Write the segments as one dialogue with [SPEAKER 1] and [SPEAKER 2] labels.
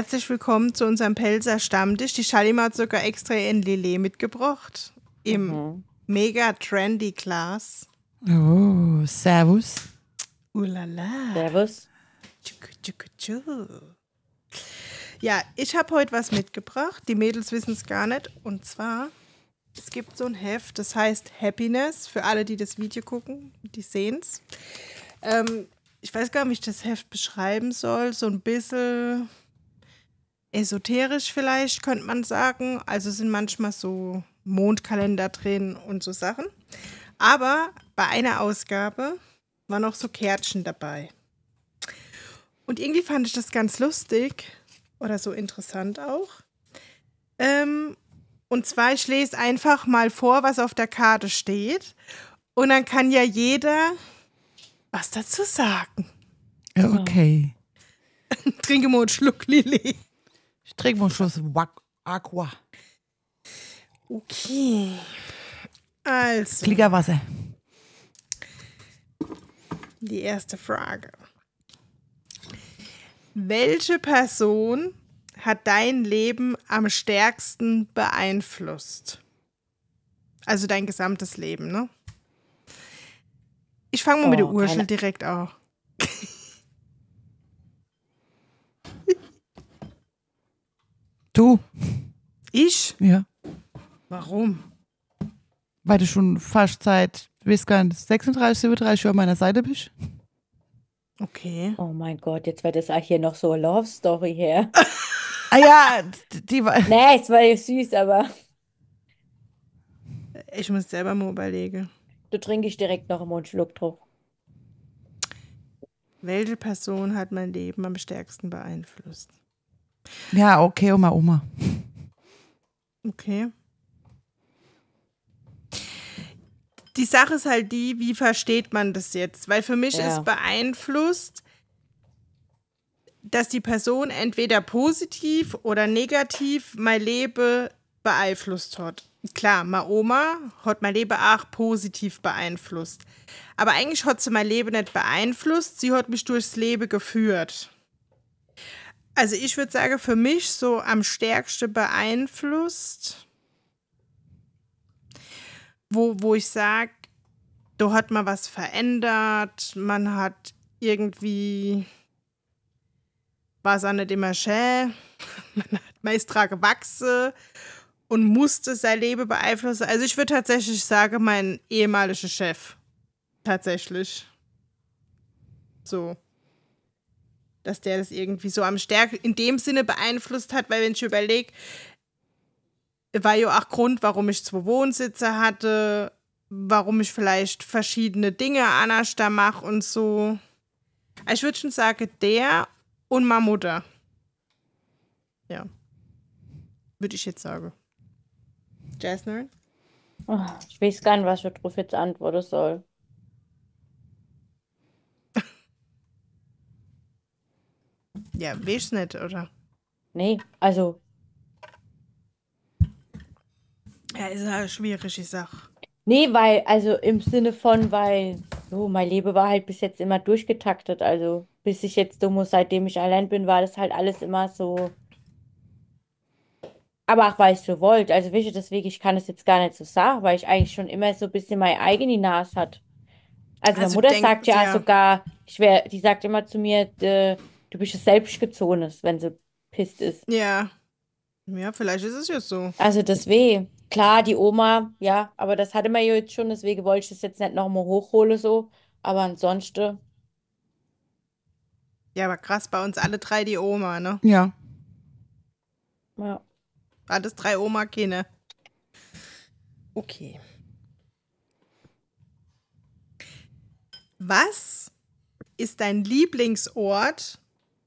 [SPEAKER 1] herzlich willkommen zu unserem Pelzer Stammtisch. Die Shalimar hat sogar extra in Lillet mitgebracht. Im mhm. mega trendy Class.
[SPEAKER 2] Oh, Servus.
[SPEAKER 1] Ulala. Servus. Tschuku, tschuku, tschuku. Ja, ich habe heute was mitgebracht. Die Mädels wissen es gar nicht. Und zwar, es gibt so ein Heft, das heißt Happiness. Für alle, die das Video gucken, die sehen es. Ähm, ich weiß gar nicht, wie ich das Heft beschreiben soll. So ein bisschen esoterisch vielleicht, könnte man sagen. Also sind manchmal so Mondkalender drin und so Sachen. Aber bei einer Ausgabe waren auch so Kärtchen dabei. Und irgendwie fand ich das ganz lustig oder so interessant auch. Ähm, und zwar, ich lese einfach mal vor, was auf der Karte steht. Und dann kann ja jeder was dazu sagen.
[SPEAKER 2] Okay.
[SPEAKER 1] Trinke mal einen Schluck Lilly. Je trinkt mijn Schuss Aqua. Okay. Also. Klickerwasser. Die erste Frage. Welche Person hat dein Leben am stärksten beeinflusst? Also dein gesamtes Leben, ne? Ich fange mal oh, mit der Ursel direkt auch.
[SPEAKER 2] Du? Ich? Ja. Warum? Weil du schon fast seit, ich weiß gar nicht, 36, 37 Jahren an meiner Seite bist.
[SPEAKER 3] Okay. Oh mein Gott, jetzt wird das auch hier noch so eine Love Story her. ah ja, die war. Nee, es war ja süß, aber.
[SPEAKER 1] Ich muss selber mal überlegen. Du trinke ich direkt noch einen Schluck drauf. Welche Person hat mein Leben am stärksten beeinflusst?
[SPEAKER 2] Ja, okay, Oma, Oma.
[SPEAKER 1] Okay. Die Sache ist halt die, wie versteht man das jetzt? Weil für mich ja. ist beeinflusst, dass die Person entweder positiv oder negativ mein Leben beeinflusst hat. Klar, meine Oma hat mein Leben auch positiv beeinflusst. Aber eigentlich hat sie mein Leben nicht beeinflusst, sie hat mich durchs Leben geführt. Also ich würde sagen, für mich so am stärksten beeinflusst, wo, wo ich sage, da hat man was verändert, man hat irgendwie war es auch nicht immer schön, man hat meist gewachsen und musste sein Leben beeinflussen. Also ich würde tatsächlich sagen, mein ehemaliger Chef. Tatsächlich. So dass der das irgendwie so am stärksten in dem Sinne beeinflusst hat, weil wenn ich überlege, war ja auch Grund, warum ich zwei Wohnsitze hatte, warum ich vielleicht verschiedene Dinge anders da mache und so. Also ich würde schon sagen, der und meine Mutter. Ja. Würde ich jetzt sagen. Jasmine? Oh, ich weiß gar nicht, was ich darauf jetzt antworten soll. Ja, willst nicht, oder? Nee, also. Ja, ist eine schwierige Sache.
[SPEAKER 3] Nee, weil, also im Sinne von, weil, oh, mein Leben war halt bis jetzt immer durchgetaktet. Also, bis ich jetzt dumm muss, seitdem ich allein bin, war das halt alles immer so. Aber auch weil ich so wollte. Also, wisst ihr, deswegen, ich kann es jetzt gar nicht so sagen, weil ich eigentlich schon immer so ein bisschen meine eigene Nase hat. Also, also meine Mutter denk, sagt ja, ja, sogar, ich wär, die sagt immer zu mir, äh, du bist ja selbst wenn sie pisst ist.
[SPEAKER 1] Ja. Ja, vielleicht ist es jetzt so. Also das
[SPEAKER 3] weh. Klar, die Oma, ja, aber das hatte man ja jetzt schon, deswegen wollte ich das jetzt nicht nochmal hochholen
[SPEAKER 1] so. Aber ansonsten. Ja, aber krass, bei uns alle drei die Oma, ne? Ja. Ja. Alles drei Oma, keine. Okay. Was ist dein Lieblingsort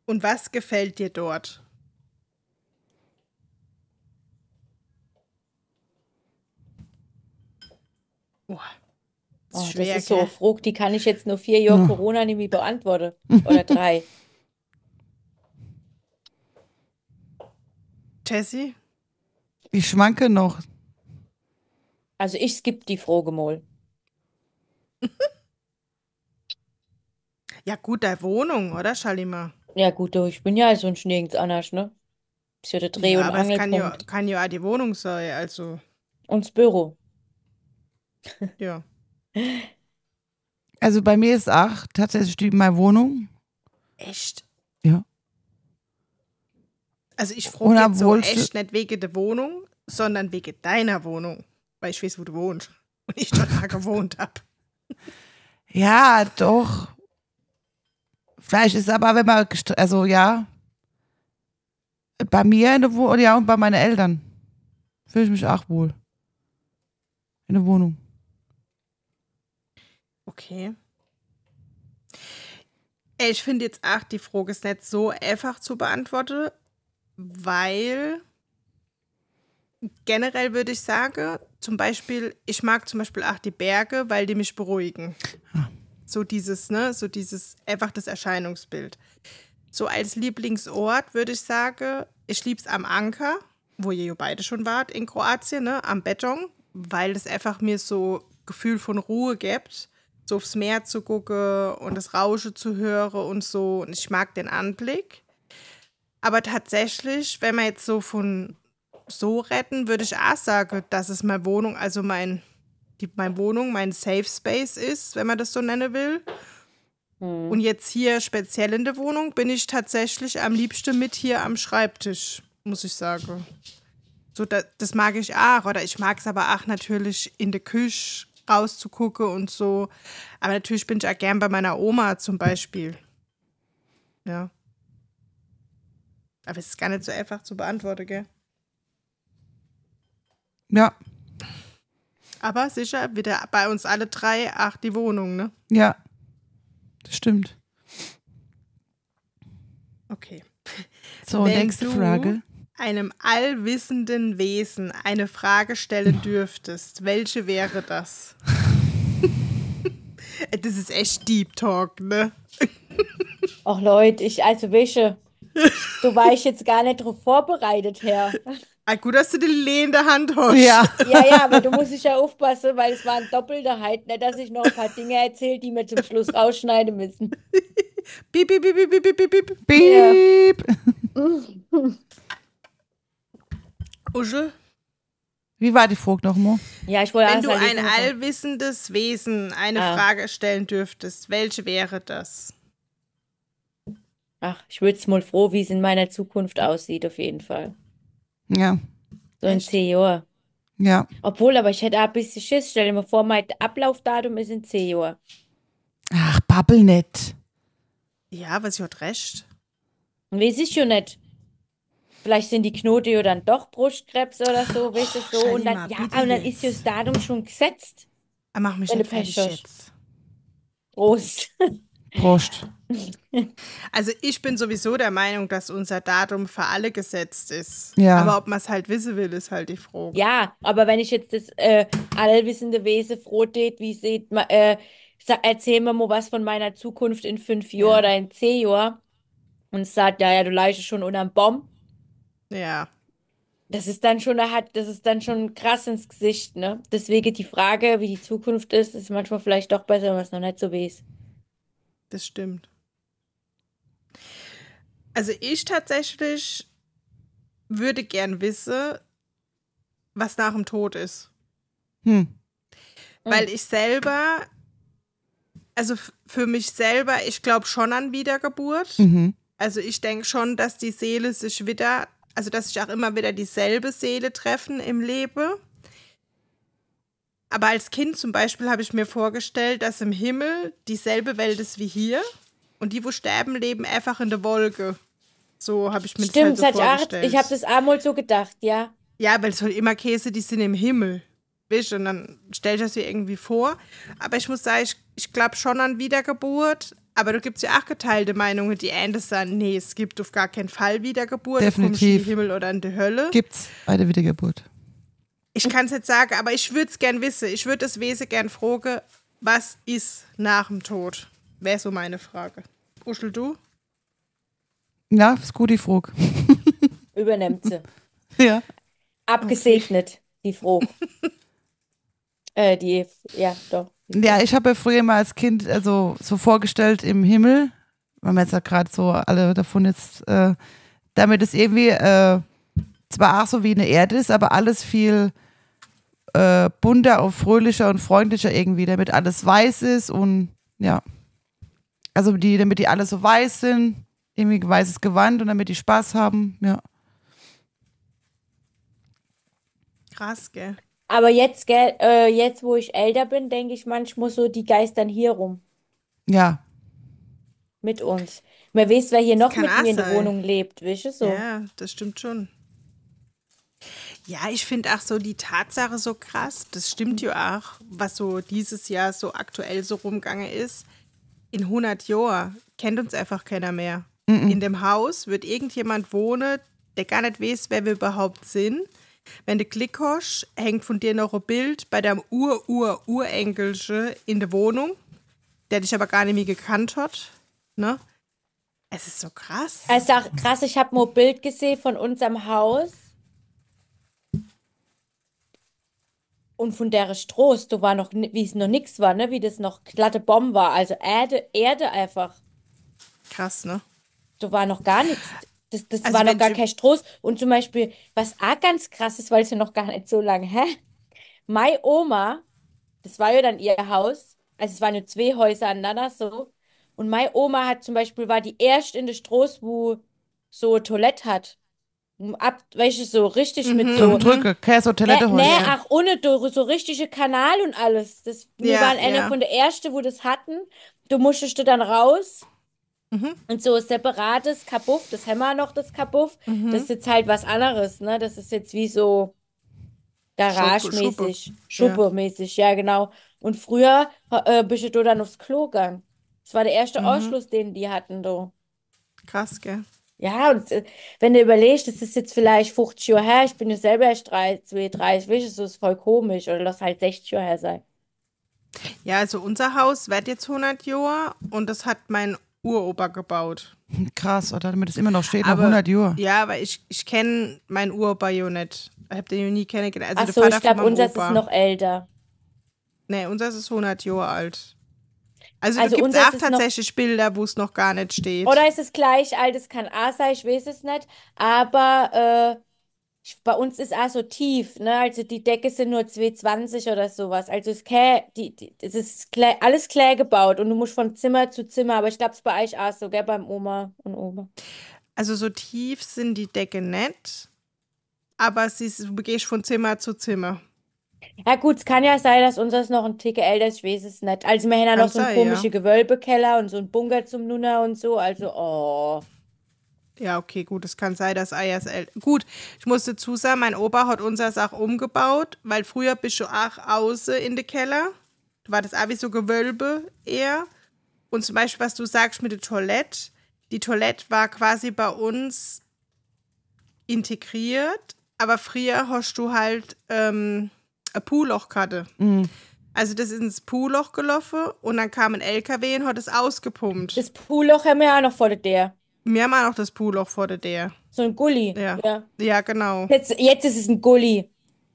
[SPEAKER 1] und was gefällt dir dort? Oh, das ist, oh, schwer, das ist so
[SPEAKER 3] eine die kann ich jetzt nur vier Jahre oh. Corona nämlich beantworten. Oder drei.
[SPEAKER 2] Tessie? Ich schwanke noch.
[SPEAKER 1] Also ich skippe die Froge mal. ja gut, der Wohnung, oder Schalima?
[SPEAKER 3] Ja, gut, doch, ich bin ja also nirgends anders, ne? Ist ja der Dreh- und Ja, aber es kann ja, Angelpunkt.
[SPEAKER 1] kann ja auch die Wohnung sein, also, Und das Büro. ja.
[SPEAKER 2] Also bei mir ist auch tatsächlich die, meine Wohnung. Echt? Ja.
[SPEAKER 1] Also ich Und frage jetzt so obwohl echt nicht wegen der Wohnung, sondern wegen deiner Wohnung. Weil ich weiß, wo du wohnst. Und ich dort auch gewohnt habe.
[SPEAKER 2] Ja, doch. Fleisch ist aber, wenn man, also ja, bei mir in der Wohnung, ja, und bei meinen Eltern fühle ich mich auch wohl. In der Wohnung.
[SPEAKER 1] Okay. Ich finde jetzt auch, die Frage ist nicht so einfach zu beantworten, weil generell würde ich sagen, zum Beispiel, ich mag zum Beispiel auch die Berge, weil die mich beruhigen. Ah. So dieses, ne, so dieses, einfach das Erscheinungsbild. So als Lieblingsort würde ich sagen, ich lieb's am Anker, wo ihr ja beide schon wart in Kroatien, ne, am Beton, weil es einfach mir so Gefühl von Ruhe gibt, so aufs Meer zu gucken und das Rauschen zu hören und so. Und ich mag den Anblick. Aber tatsächlich, wenn man jetzt so von so retten, würde ich auch sagen, dass es meine Wohnung, also mein die, meine Wohnung mein Safe Space ist, wenn man das so nennen will. Mhm. Und jetzt hier speziell in der Wohnung bin ich tatsächlich am liebsten mit hier am Schreibtisch, muss ich sagen. So, das, das mag ich auch. Oder ich mag es aber auch natürlich in der Küche rauszugucken und so. Aber natürlich bin ich auch gern bei meiner Oma zum Beispiel. Ja. Aber es ist gar nicht so einfach zu beantworten, gell? Ja, aber sicher, wieder bei uns alle drei, ach, die Wohnung, ne?
[SPEAKER 2] Ja, das stimmt.
[SPEAKER 1] Okay. So, Wenn nächste Frage. Wenn du Einem allwissenden Wesen eine Frage stellen dürftest, welche wäre das? das ist echt Deep Talk, ne? Ach Leute, ich, also welche?
[SPEAKER 3] So war ich jetzt gar nicht drauf vorbereitet, Herr.
[SPEAKER 1] Ah, gut, dass du die lehnende Hand
[SPEAKER 3] hast. Ja. ja, ja, aber du musst dich ja aufpassen, weil es war ein doppelter Halt, nicht, dass ich noch ein paar Dinge erzähle, die wir zum Schluss rausschneiden müssen.
[SPEAKER 1] Piep, piep, piep, piep, piep, piep,
[SPEAKER 3] piep. Piep.
[SPEAKER 2] Usche? Wie war die Frage nochmal?
[SPEAKER 1] Ja, ich wollte Wenn du ein allwissendes Wesen eine ah. Frage stellen dürftest, welche wäre das?
[SPEAKER 2] Ach, ich würde es mal froh,
[SPEAKER 3] wie es in meiner Zukunft aussieht, auf jeden Fall. Ja. So in zehn Jahren. Ja. Obwohl, aber ich hätte auch ein bisschen Schiss. Stell dir mal vor, mein Ablaufdatum ist in zehn Jahren.
[SPEAKER 2] Ach, babbel nicht.
[SPEAKER 3] Ja, aber sie hat recht. Weiß ich schon nicht. Vielleicht sind die Knote ja dann doch Brustkrebs oder so, weißt du so. Schall und dann, ja, und dann jetzt. ist das Datum schon gesetzt. Er macht mich nicht fertig jetzt.
[SPEAKER 1] Prost. Prost. Also ich bin sowieso der Meinung, dass unser Datum für alle gesetzt ist. Ja. Aber ob man es halt wissen will, ist halt die Frage. Ja,
[SPEAKER 3] aber wenn ich jetzt das äh, allwissende Wesen froh tät, wie seht man, äh, erzähl mir mal was von meiner Zukunft in fünf Jahren ja. oder in zehn Jahren und sagt, ja, ja, du leistest schon unterm Baum. Ja. Das ist dann schon, das ist dann schon krass ins Gesicht, ne? Deswegen die Frage, wie die Zukunft ist, ist manchmal vielleicht doch besser, wenn man es noch
[SPEAKER 1] nicht so weiß. Das stimmt. Also ich tatsächlich würde gern wissen, was nach dem Tod ist. Hm. hm. Weil ich selber, also für mich selber, ich glaube schon an Wiedergeburt. Mhm. Also ich denke schon, dass die Seele sich wieder, also dass ich auch immer wieder dieselbe Seele treffen im Leben. Aber als Kind zum Beispiel habe ich mir vorgestellt, dass im Himmel dieselbe Welt ist wie hier und die, wo sterben, leben einfach in der Wolke. So habe ich mir Stimmt, das halt so vorgestellt. Stimmt, ich habe das einmal so gedacht, ja. Ja, weil es halt immer Käse, die sind im Himmel. Weißt, und dann stelle ich das mir irgendwie vor. Aber ich muss sagen, ich, ich glaube schon an Wiedergeburt. Aber da gibt es ja auch geteilte Meinungen, die ähnlich sagen, nee, es gibt auf gar keinen Fall Wiedergeburt. Definitiv. In den Himmel oder in die Hölle. Gibt Gibt's
[SPEAKER 2] eine Wiedergeburt.
[SPEAKER 1] Ich kann es nicht sagen, aber ich würde es gern wissen. Ich würde das Wesen gern fragen, was ist nach dem Tod? Wäre so meine Frage. Uschel, du?
[SPEAKER 2] Ja, ist gut, die Frage.
[SPEAKER 1] Übernimmt sie. Ja. Abgesegnet, okay.
[SPEAKER 3] die Frage. äh, die, ja, doch.
[SPEAKER 2] Ja, ich habe ja früher mal als Kind also so vorgestellt im Himmel, weil wir jetzt ja gerade so alle davon jetzt, äh, damit es irgendwie äh, zwar auch so wie eine Erde ist, aber alles viel äh, bunter und fröhlicher und freundlicher irgendwie, damit alles weiß ist und ja. Also die, damit die alle so weiß sind, irgendwie weißes Gewand und damit die Spaß haben, ja.
[SPEAKER 1] Krass, gell?
[SPEAKER 3] Aber jetzt, gell, äh, jetzt wo ich älter bin, denke ich manchmal so, die geistern hier
[SPEAKER 1] rum. Ja. Mit uns. Man weiß, wer hier das noch mit mir in der Wohnung lebt, weißt du so? Ja, das stimmt schon. Ja, ich finde auch so die Tatsache so krass, das stimmt ja auch, was so dieses Jahr so aktuell so rumgange ist. In 100 Jahren kennt uns einfach keiner mehr. Mhm. In dem Haus wird irgendjemand wohnen, der gar nicht weiß, wer wir überhaupt sind. Wenn du Klick hast, hängt von dir noch ein Bild bei deinem Ur-Ur-Urenkelsche in der Wohnung, der dich aber gar nicht mehr gekannt hat. Ne? Es ist so krass. Es ist auch
[SPEAKER 3] krass, ich habe nur ein Bild gesehen von unserem Haus und von der Stroß, da war noch, wie es noch nichts war, ne? wie das noch glatte Bomben war, also Erde, Erde einfach. Krass, ne? Da war noch gar nichts. Das, das also war noch gar kein Stroß. Und zum Beispiel, was auch ganz krass ist, weil es ja noch gar nicht so lange, hä? Meine Oma, das war ja dann ihr Haus, also es waren nur zwei Häuser aneinander so. Und meine Oma hat zum Beispiel, war die erste in der Stroß, wo so eine Toilette hat ab, weißt so richtig mhm. mit so. Zum Drücke, Käse, Toilette ne, holen. nee ach, ohne so richtige Kanal und alles. Das, wir ja, waren einer ja. von der Ersten, wo das hatten. Du musstest du dann raus. Mhm. Und so separates Kabuff, das haben wir noch, das Kabuff. Mhm. Das ist jetzt halt was anderes, ne? Das ist jetzt wie so garagemäßig, schuppe ja. ja. genau. Und früher äh, bist du dann aufs Klo gegangen. Das war der erste mhm. Ausschluss, den die hatten, du. Krass, gell? Ja, und wenn du überlegst, das ist jetzt vielleicht 50 Jahre her, ich bin ja selber erst 32, 30, weißt
[SPEAKER 1] du, das ist voll komisch. Oder lass halt 60 Jahre her sein. Ja, also unser Haus wird jetzt 100 Jahre und das hat mein Uropa gebaut.
[SPEAKER 2] Krass, oder damit es immer noch steht, aber, 100 Jahre.
[SPEAKER 1] Ja, aber ich, ich kenne meinen Uropa ja nicht. Ich habe den ja nie kennengelernt. Also Ach ich glaube, unser ist noch älter. Nee, unser ist 100 Jahre alt. Also, also gibt es auch tatsächlich Bilder, wo es noch gar nicht steht. Oder
[SPEAKER 3] ist es gleich alt? Es kann A sein, ich weiß es nicht. Aber äh, bei uns ist auch so tief, ne? Also die Decke sind nur 220 oder sowas. Also es, klär, die, die, es ist klär, alles klar gebaut und du musst von Zimmer zu Zimmer, aber ich glaube es bei euch auch so, gell, beim Oma
[SPEAKER 1] und Oma. Also so tief sind die Decke nicht, aber sie ist, du gehst von Zimmer zu Zimmer.
[SPEAKER 3] Ja gut, es kann ja sein, dass unseres noch ein Tick älter ist, ich weiß es nicht. Also wir haben ja noch Kann so einen sein, ja. komischen
[SPEAKER 1] Gewölbekeller und so einen Bunker zum Nuna und so, also oh. Ja, okay, gut, es kann sein, dass Ayers El Gut, ich musste dazu sagen, mein Opa hat unser Sach umgebaut, weil früher bist du auch außen in den Keller. Da war das auch wie so Gewölbe eher. Und zum Beispiel, was du sagst mit der Toilette. Die Toilette war quasi bei uns integriert, aber früher hast du halt ähm, Poolloch hatte. Mhm. Also das ist ins Poolloch gelaufen und dann kam ein LKW und hat es ausgepumpt. Das Poolloch haben wir auch noch vor der Där. Wir haben auch noch das Poolloch vor der Där. So ein Gully. Ja. ja. Ja, genau. Jetzt, jetzt ist es ein Gully.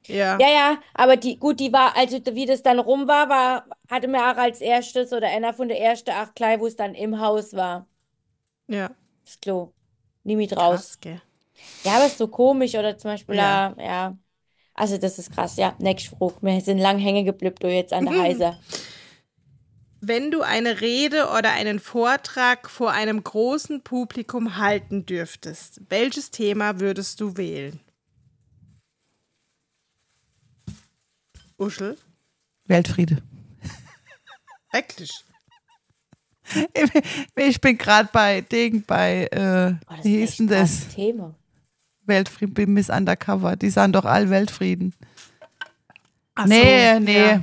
[SPEAKER 1] Ja. Ja,
[SPEAKER 3] ja, aber die, gut, die war, also wie das dann rum war, war hatte mir auch als erstes oder einer von der ersten acht Klei, wo es dann im Haus war. Ja. Das Klo. Nimm ihn raus. Krass, ja, aber ist so komisch oder zum Beispiel, ja. Da, ja. Also das ist krass,
[SPEAKER 1] ja. Nächste Frage. Wir sind lang hängen geblieben du jetzt an der mhm. Wenn du eine Rede oder einen Vortrag vor einem großen Publikum halten dürftest, welches Thema würdest du wählen? Uschel? Weltfriede. Wirklich?
[SPEAKER 2] Ich bin gerade bei Ding, bei, äh, oh, wie ist denn das? Thema. Weltfrieden bin Miss Undercover. Die sagen doch all Weltfrieden. Ach nee, so, nee. Ja.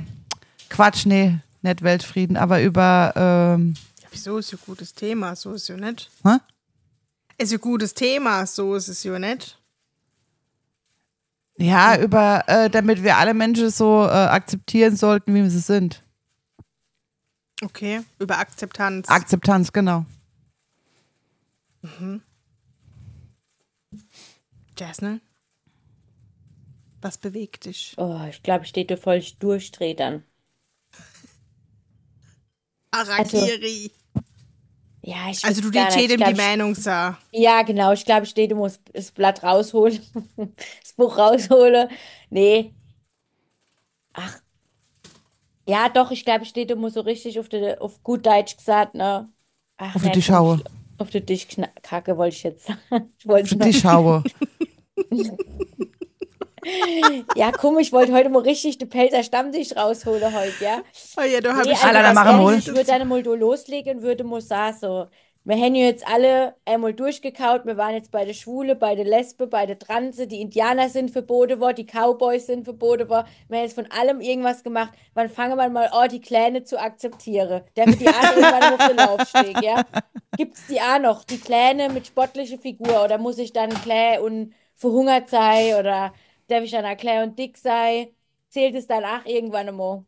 [SPEAKER 2] Quatsch, nee. Nicht Weltfrieden, aber über. Ähm,
[SPEAKER 1] ja, wieso ist ja ein gutes Thema? So ist ja nicht. Hä? Ist ja ein gutes Thema, so ist es ja nicht.
[SPEAKER 2] Ja, über, äh, damit wir alle Menschen so äh, akzeptieren sollten, wie sie sind.
[SPEAKER 1] Okay, über Akzeptanz.
[SPEAKER 2] Akzeptanz, genau. Mhm. Jasmine?
[SPEAKER 1] Was bewegt dich?
[SPEAKER 3] Oh, ich glaube, ich stehe voll durchdreht an.
[SPEAKER 1] Arakiri. Also, ja, ich also du dir jedem glaub, die Meinung sah. Ja, genau. Ich
[SPEAKER 3] glaube, ich stehe, muss das Blatt rausholen, das Buch raushole. Nee. Ach. Ja, doch, ich glaube, ich stehe, muss so richtig auf, die, auf gut Deutsch gesagt, ne? Ach, auf die Schaue. Auf die Dichtkacke wollte ich jetzt sagen. Ich wollte Für die Schaue. ja, komm, ich wollte heute mal richtig den Pelzer Stammtisch raushole heute, ja. Oh ja, du nee, ich also, da ich würde deine Moldo loslegen und würde mal so, wir haben jetzt alle einmal durchgekaut. Wir waren jetzt beide Schwule, beide Lesbe, beide Transe. Die Indianer sind verboten worden, die Cowboys sind verboten worden. Wir haben jetzt von allem irgendwas gemacht. Wann fangen wir mal an, die Kleine zu akzeptieren? Damit die Art
[SPEAKER 2] irgendwann auf den
[SPEAKER 3] Laufsteg, ja? Gibt es die auch noch? Die Kleine mit sportlicher Figur? Oder muss ich dann klein und verhungert sein? Oder darf ich dann klein und dick sein? Zählt es danach irgendwann einmal?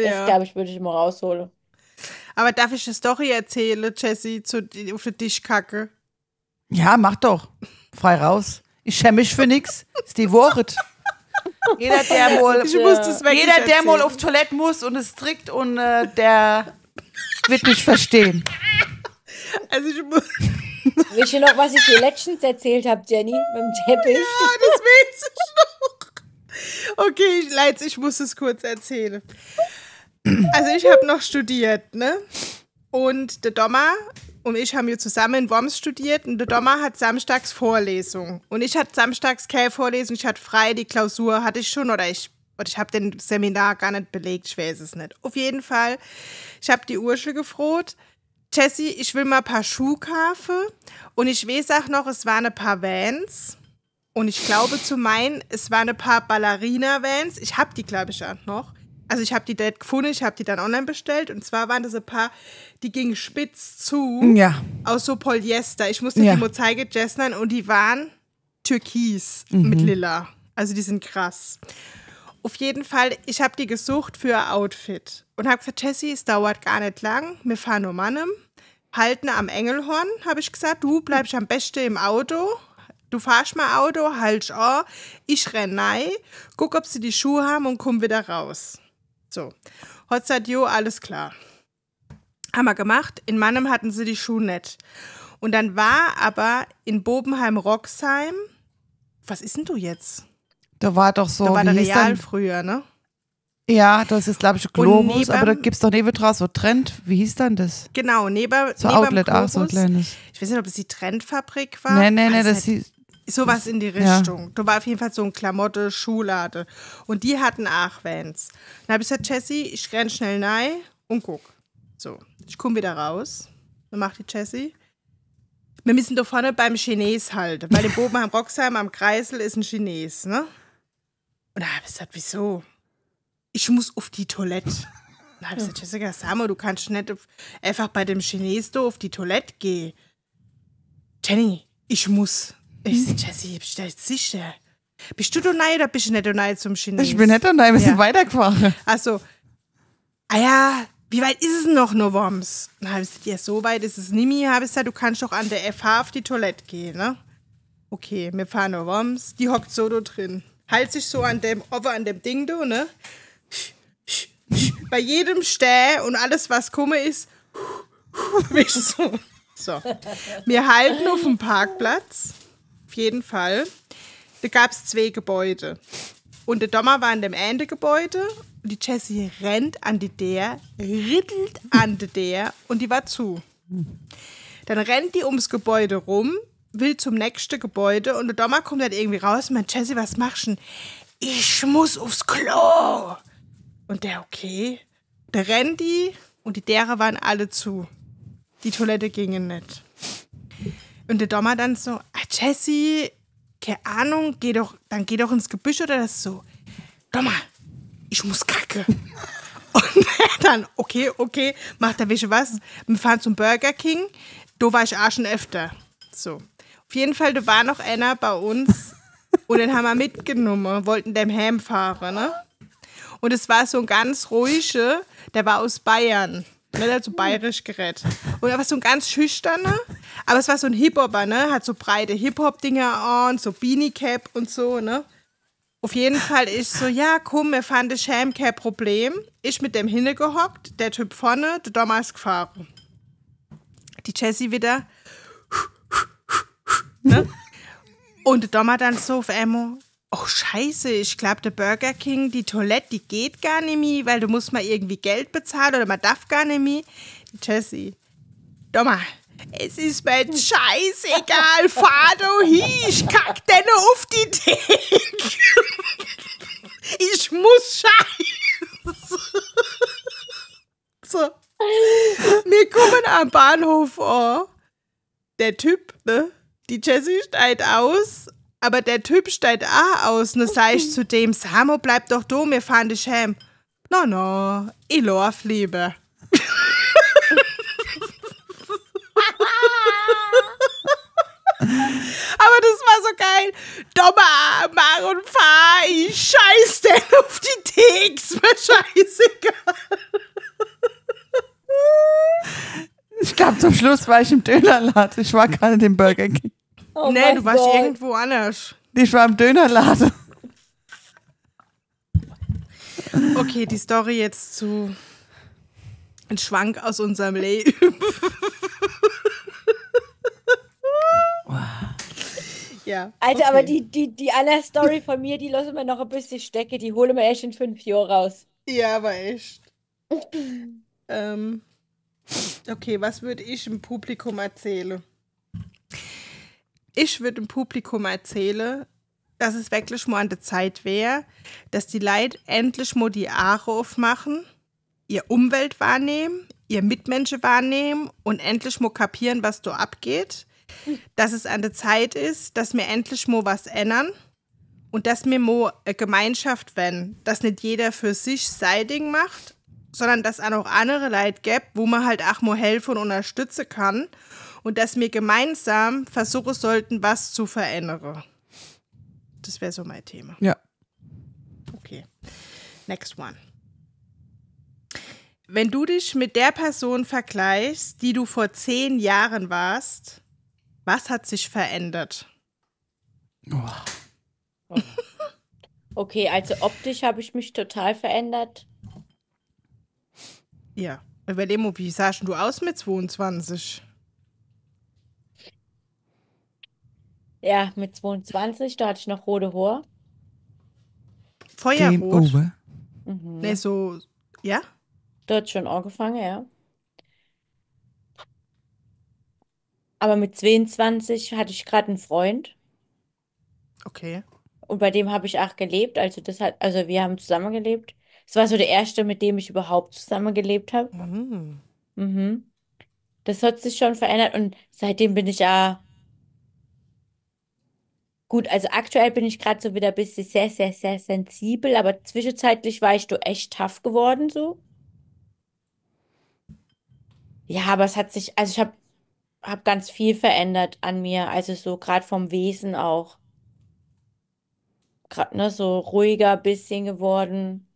[SPEAKER 1] Ja. Das, glaube ich, würde ich mal rausholen. Aber darf ich eine Story erzählen, Jessie, zu, auf den Tisch kacke?
[SPEAKER 2] Ja, mach doch. Frei raus. Ich schäme mich für nichts. Ist die Wort. Jeder, der mal, jeder, der mal auf Toilette muss und es trinkt und äh, der wird mich verstehen. Also ich muss. Wisst ihr noch, was
[SPEAKER 1] ich dir letztens erzählt habe, Jenny, mit dem Teppich? Ja, das willst du noch. Okay, Leitz, ich muss es kurz erzählen. Also ich habe noch studiert, ne? Und der Dommer und ich haben hier zusammen in Worms studiert und der Dommer hat samstags Vorlesung. Und ich hatte samstags keine Vorlesung, ich hatte frei, die Klausur hatte ich schon oder ich, oder ich habe den Seminar gar nicht belegt, ich weiß es nicht. Auf jeden Fall, ich habe die Urschel gefroht. Jessie, ich will mal ein paar Schuhe kaufen. Und ich weiß auch noch, es waren ein paar Vans. Und ich glaube zu meinen, es waren ein paar Ballerina-Vans. Ich habe die, glaube ich, auch noch. Also ich habe die direkt gefunden, ich habe die dann online bestellt. Und zwar waren das ein paar, die gingen spitz zu ja. aus so Polyester. Ich musste ja. die zeigen, gestern und die waren türkis mhm. mit lila. Also die sind krass. Auf jeden Fall, ich habe die gesucht für ein Outfit. Und habe gesagt, Jessie, es dauert gar nicht lang. Wir fahren nur Mannem. Halten am Engelhorn, habe ich gesagt. Du bleibst am besten im Auto. Du fahrst mein Auto, halt an. Ich renn rein, guck, ob sie die Schuhe haben und komm wieder raus. So, heute jo, alles klar. Haben wir gemacht. In Mannheim hatten sie die Schuhe nicht. Und dann war aber in Bobenheim-Roxheim, was ist denn du jetzt?
[SPEAKER 2] Da war doch so. Da war der Real
[SPEAKER 1] früher, ne?
[SPEAKER 2] Ja, das ist, glaube ich, Globus, neben, aber da gibt es doch neben draus so Trend. Wie hieß dann das?
[SPEAKER 1] Genau, neben. So neben Outlet, Globus, auch so ein kleines. Ich weiß nicht, ob es die Trendfabrik war. Nee, nee, nee, das, das hieß. Sowas in die Richtung. Ja. Da war auf jeden Fall so ein Klamotte, Schuhlade. Und die hatten auch Vans. Dann habe ich gesagt, Jessie, ich renn schnell rein und guck. So, ich komme wieder raus. Dann macht die Jessie. Wir müssen da vorne beim Chines halten, weil im Boden am Roxheim am Kreisel ist ein Chines, ne? Und da habe ich gesagt, wieso? Ich muss auf die Toilette. Dann da habe ich gesagt, Jessica, mal, du kannst nicht auf, einfach bei dem Chines da auf die Toilette gehen. Jenny, ich muss. Ich so, Jesse, bist du sicher? Bist du da neu oder bist du nicht da neu zum Chinesen? Ich bin nicht da neu, wir sind ja.
[SPEAKER 2] weitergefahren.
[SPEAKER 1] Also, ah ja, wie weit ist es noch, nur Worms? Dann habe ich gesagt, ja, so weit ist es nicht mehr. Habe ich gesagt, du kannst doch an der FH auf die Toilette gehen, ne? Okay, wir fahren nur Worms. Die hockt so da drin. Halt sich so an dem, over an dem Ding, da, ne? Bei jedem Stäh und alles, was komme ist, so. so. Wir halten auf dem Parkplatz. Auf jeden Fall. Da gab es zwei Gebäude. Und der Dommer war in dem einen Gebäude und die Jessie rennt an die der, rittelt an die der und die war zu. Dann rennt die ums Gebäude rum, will zum nächsten Gebäude und der Dommer kommt dann halt irgendwie raus und meint, Jessie, was machst du Ich muss aufs Klo. Und der, okay. Da rennt die und die derer waren alle zu. Die Toilette gingen nicht. Und der Dommer dann so, Jesse, keine Ahnung, geh doch, dann geh doch ins Gebüsch oder das so. mal, ich muss kacke. Und dann, okay, okay, macht da welche was. Wir fahren zum Burger King. Da war ich auch schon öfter. So. Auf jeden Fall, da war noch einer bei uns und den haben wir mitgenommen, wollten dem heimfahren, ne? Und es war so ein ganz ruhiger, der war aus Bayern. Ne, der hat so bayerisch gerät. Und er war so ein ganz schüchterner, aber es war so ein Hip-Hopper, ne? Hat so breite Hip-Hop-Dinger an, so Beanie-Cap und so, ne? Auf jeden Fall ist so, ja, komm, wir das Sham kein Problem. Ich mit dem hingehockt, der Typ vorne, der damals gefahren. Die Jessie wieder. ne? Und der Dommer dann so auf einmal, oh scheiße, ich glaube der Burger King, die Toilette, die geht gar nicht mehr, weil du musst mal irgendwie Geld bezahlen oder man darf gar nicht mehr. Jessie, dummer. Es ist mir scheißegal, Fado, hin, ich kack den auf die Theke. Ich muss scheiße. So. Wir kommen am Bahnhof an. Der Typ, ne? Die Jessie steigt aus aber der Typ steigt auch aus. Dann sag ich zu dem, Samo, bleib doch da, wir fahren dich heim. No, no, ich lauf lieber. Aber das war so geil. Dommer, mach und Fahr, ich scheiß denn auf die Tex, mir scheißegal.
[SPEAKER 2] Ich glaube, zum Schluss war ich im Dönerladen. Ich war gerade im Burger King.
[SPEAKER 1] Oh nee, du warst Gott. irgendwo anders. Ich war im Dönerladen. Okay, die Story jetzt zu ein Schwank aus unserem Leben. ja.
[SPEAKER 3] Alter, okay. aber die, die, die andere Story von mir, die lassen wir noch ein bisschen stecken. Die holen wir echt in fünf Jahren raus.
[SPEAKER 1] Ja, aber echt. ähm, okay, was würde ich im Publikum erzählen? ich würde dem Publikum erzählen, dass es wirklich mal an der Zeit wäre, dass die Leute endlich mal die Aare aufmachen, ihr Umwelt wahrnehmen, ihr Mitmenschen wahrnehmen und endlich mal kapieren, was da abgeht. Dass es an der Zeit ist, dass wir endlich mal was ändern und dass wir mal eine Gemeinschaft werden, dass nicht jeder für sich sein Ding macht, sondern dass es auch andere Leute gibt, wo man halt auch mal helfen und unterstützen kann und dass wir gemeinsam versuchen sollten, was zu verändern. Das wäre so mein Thema. Ja. Okay. Next one. Wenn du dich mit der Person vergleichst, die du vor zehn Jahren warst, was hat sich verändert? Oh. Okay, also
[SPEAKER 3] optisch habe ich mich total verändert.
[SPEAKER 1] Ja. Überleg mal, wie sahst du aus mit 22?
[SPEAKER 3] Ja, mit 22, da hatte ich noch rote Hohe. Feuerrot. Mhm. Nee, so, ja? Dort schon angefangen, ja. Aber mit 22 hatte ich gerade einen Freund. Okay. Und bei dem habe ich auch gelebt. Also das hat, also wir haben zusammengelebt. Es war so der erste, mit dem ich überhaupt zusammengelebt habe.
[SPEAKER 1] Mhm. Mhm.
[SPEAKER 3] Das hat sich schon verändert und seitdem bin ich ja Gut, also aktuell bin ich gerade so wieder ein bisschen sehr, sehr, sehr sensibel, aber zwischenzeitlich war ich du echt tough geworden so. Ja, aber es hat sich, also ich habe hab ganz viel verändert an mir, also so gerade vom Wesen auch. Gerade ne, so ruhiger bisschen geworden.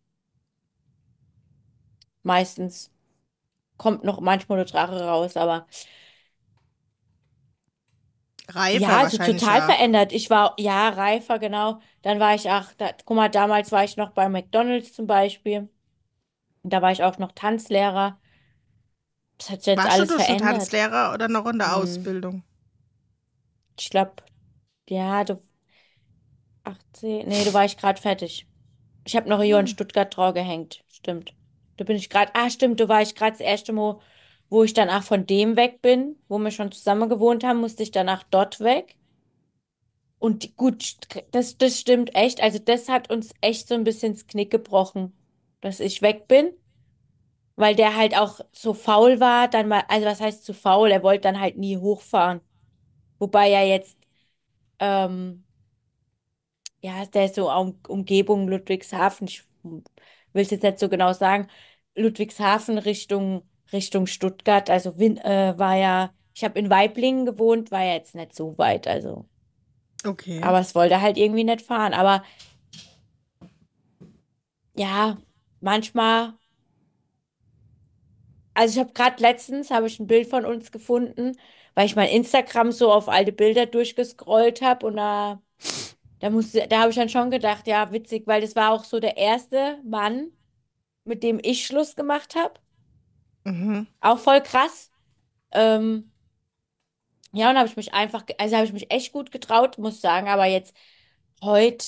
[SPEAKER 3] Meistens kommt noch manchmal der Drache raus, aber
[SPEAKER 1] Reifer ja, also total ja.
[SPEAKER 3] verändert. Ich war, ja, reifer, genau. Dann war ich, auch, da, guck mal, damals war ich noch bei McDonalds zum Beispiel. da war ich auch noch Tanzlehrer. Das hat sich jetzt Warst alles du verändert. schon Tanzlehrer oder noch in der hm.
[SPEAKER 1] Ausbildung? Ich
[SPEAKER 3] glaube, ja, du 18, nee, du war ich gerade fertig. Ich habe noch hier hm. in Stuttgart drauf gehängt, stimmt. Du bin ich gerade, ah, stimmt, du war ich gerade das erste Mal wo ich danach von dem weg bin, wo wir schon zusammen gewohnt haben, musste ich danach dort weg. Und gut, das, das stimmt echt. Also das hat uns echt so ein bisschen ins Knick gebrochen, dass ich weg bin, weil der halt auch so faul war, dann mal, also was heißt zu faul? Er wollte dann halt nie hochfahren. Wobei er jetzt, ähm, ja, der ist so um, Umgebung Ludwigshafen, ich will es jetzt nicht so genau sagen, Ludwigshafen Richtung Richtung Stuttgart. Also äh, war ja, ich habe in Weiblingen gewohnt, war ja jetzt nicht so weit. Also.
[SPEAKER 1] Okay. Aber es
[SPEAKER 3] wollte halt irgendwie nicht fahren. Aber ja, manchmal. Also ich habe gerade letztens habe ich ein Bild von uns gefunden, weil ich mein Instagram so auf alte Bilder durchgescrollt habe und da, da musste, da habe ich dann schon gedacht, ja, witzig, weil das war auch so der erste Mann, mit dem ich Schluss gemacht habe. Mhm. Auch voll krass. Ähm, ja, und habe ich mich einfach, also habe ich mich echt gut getraut, muss sagen, aber jetzt heute,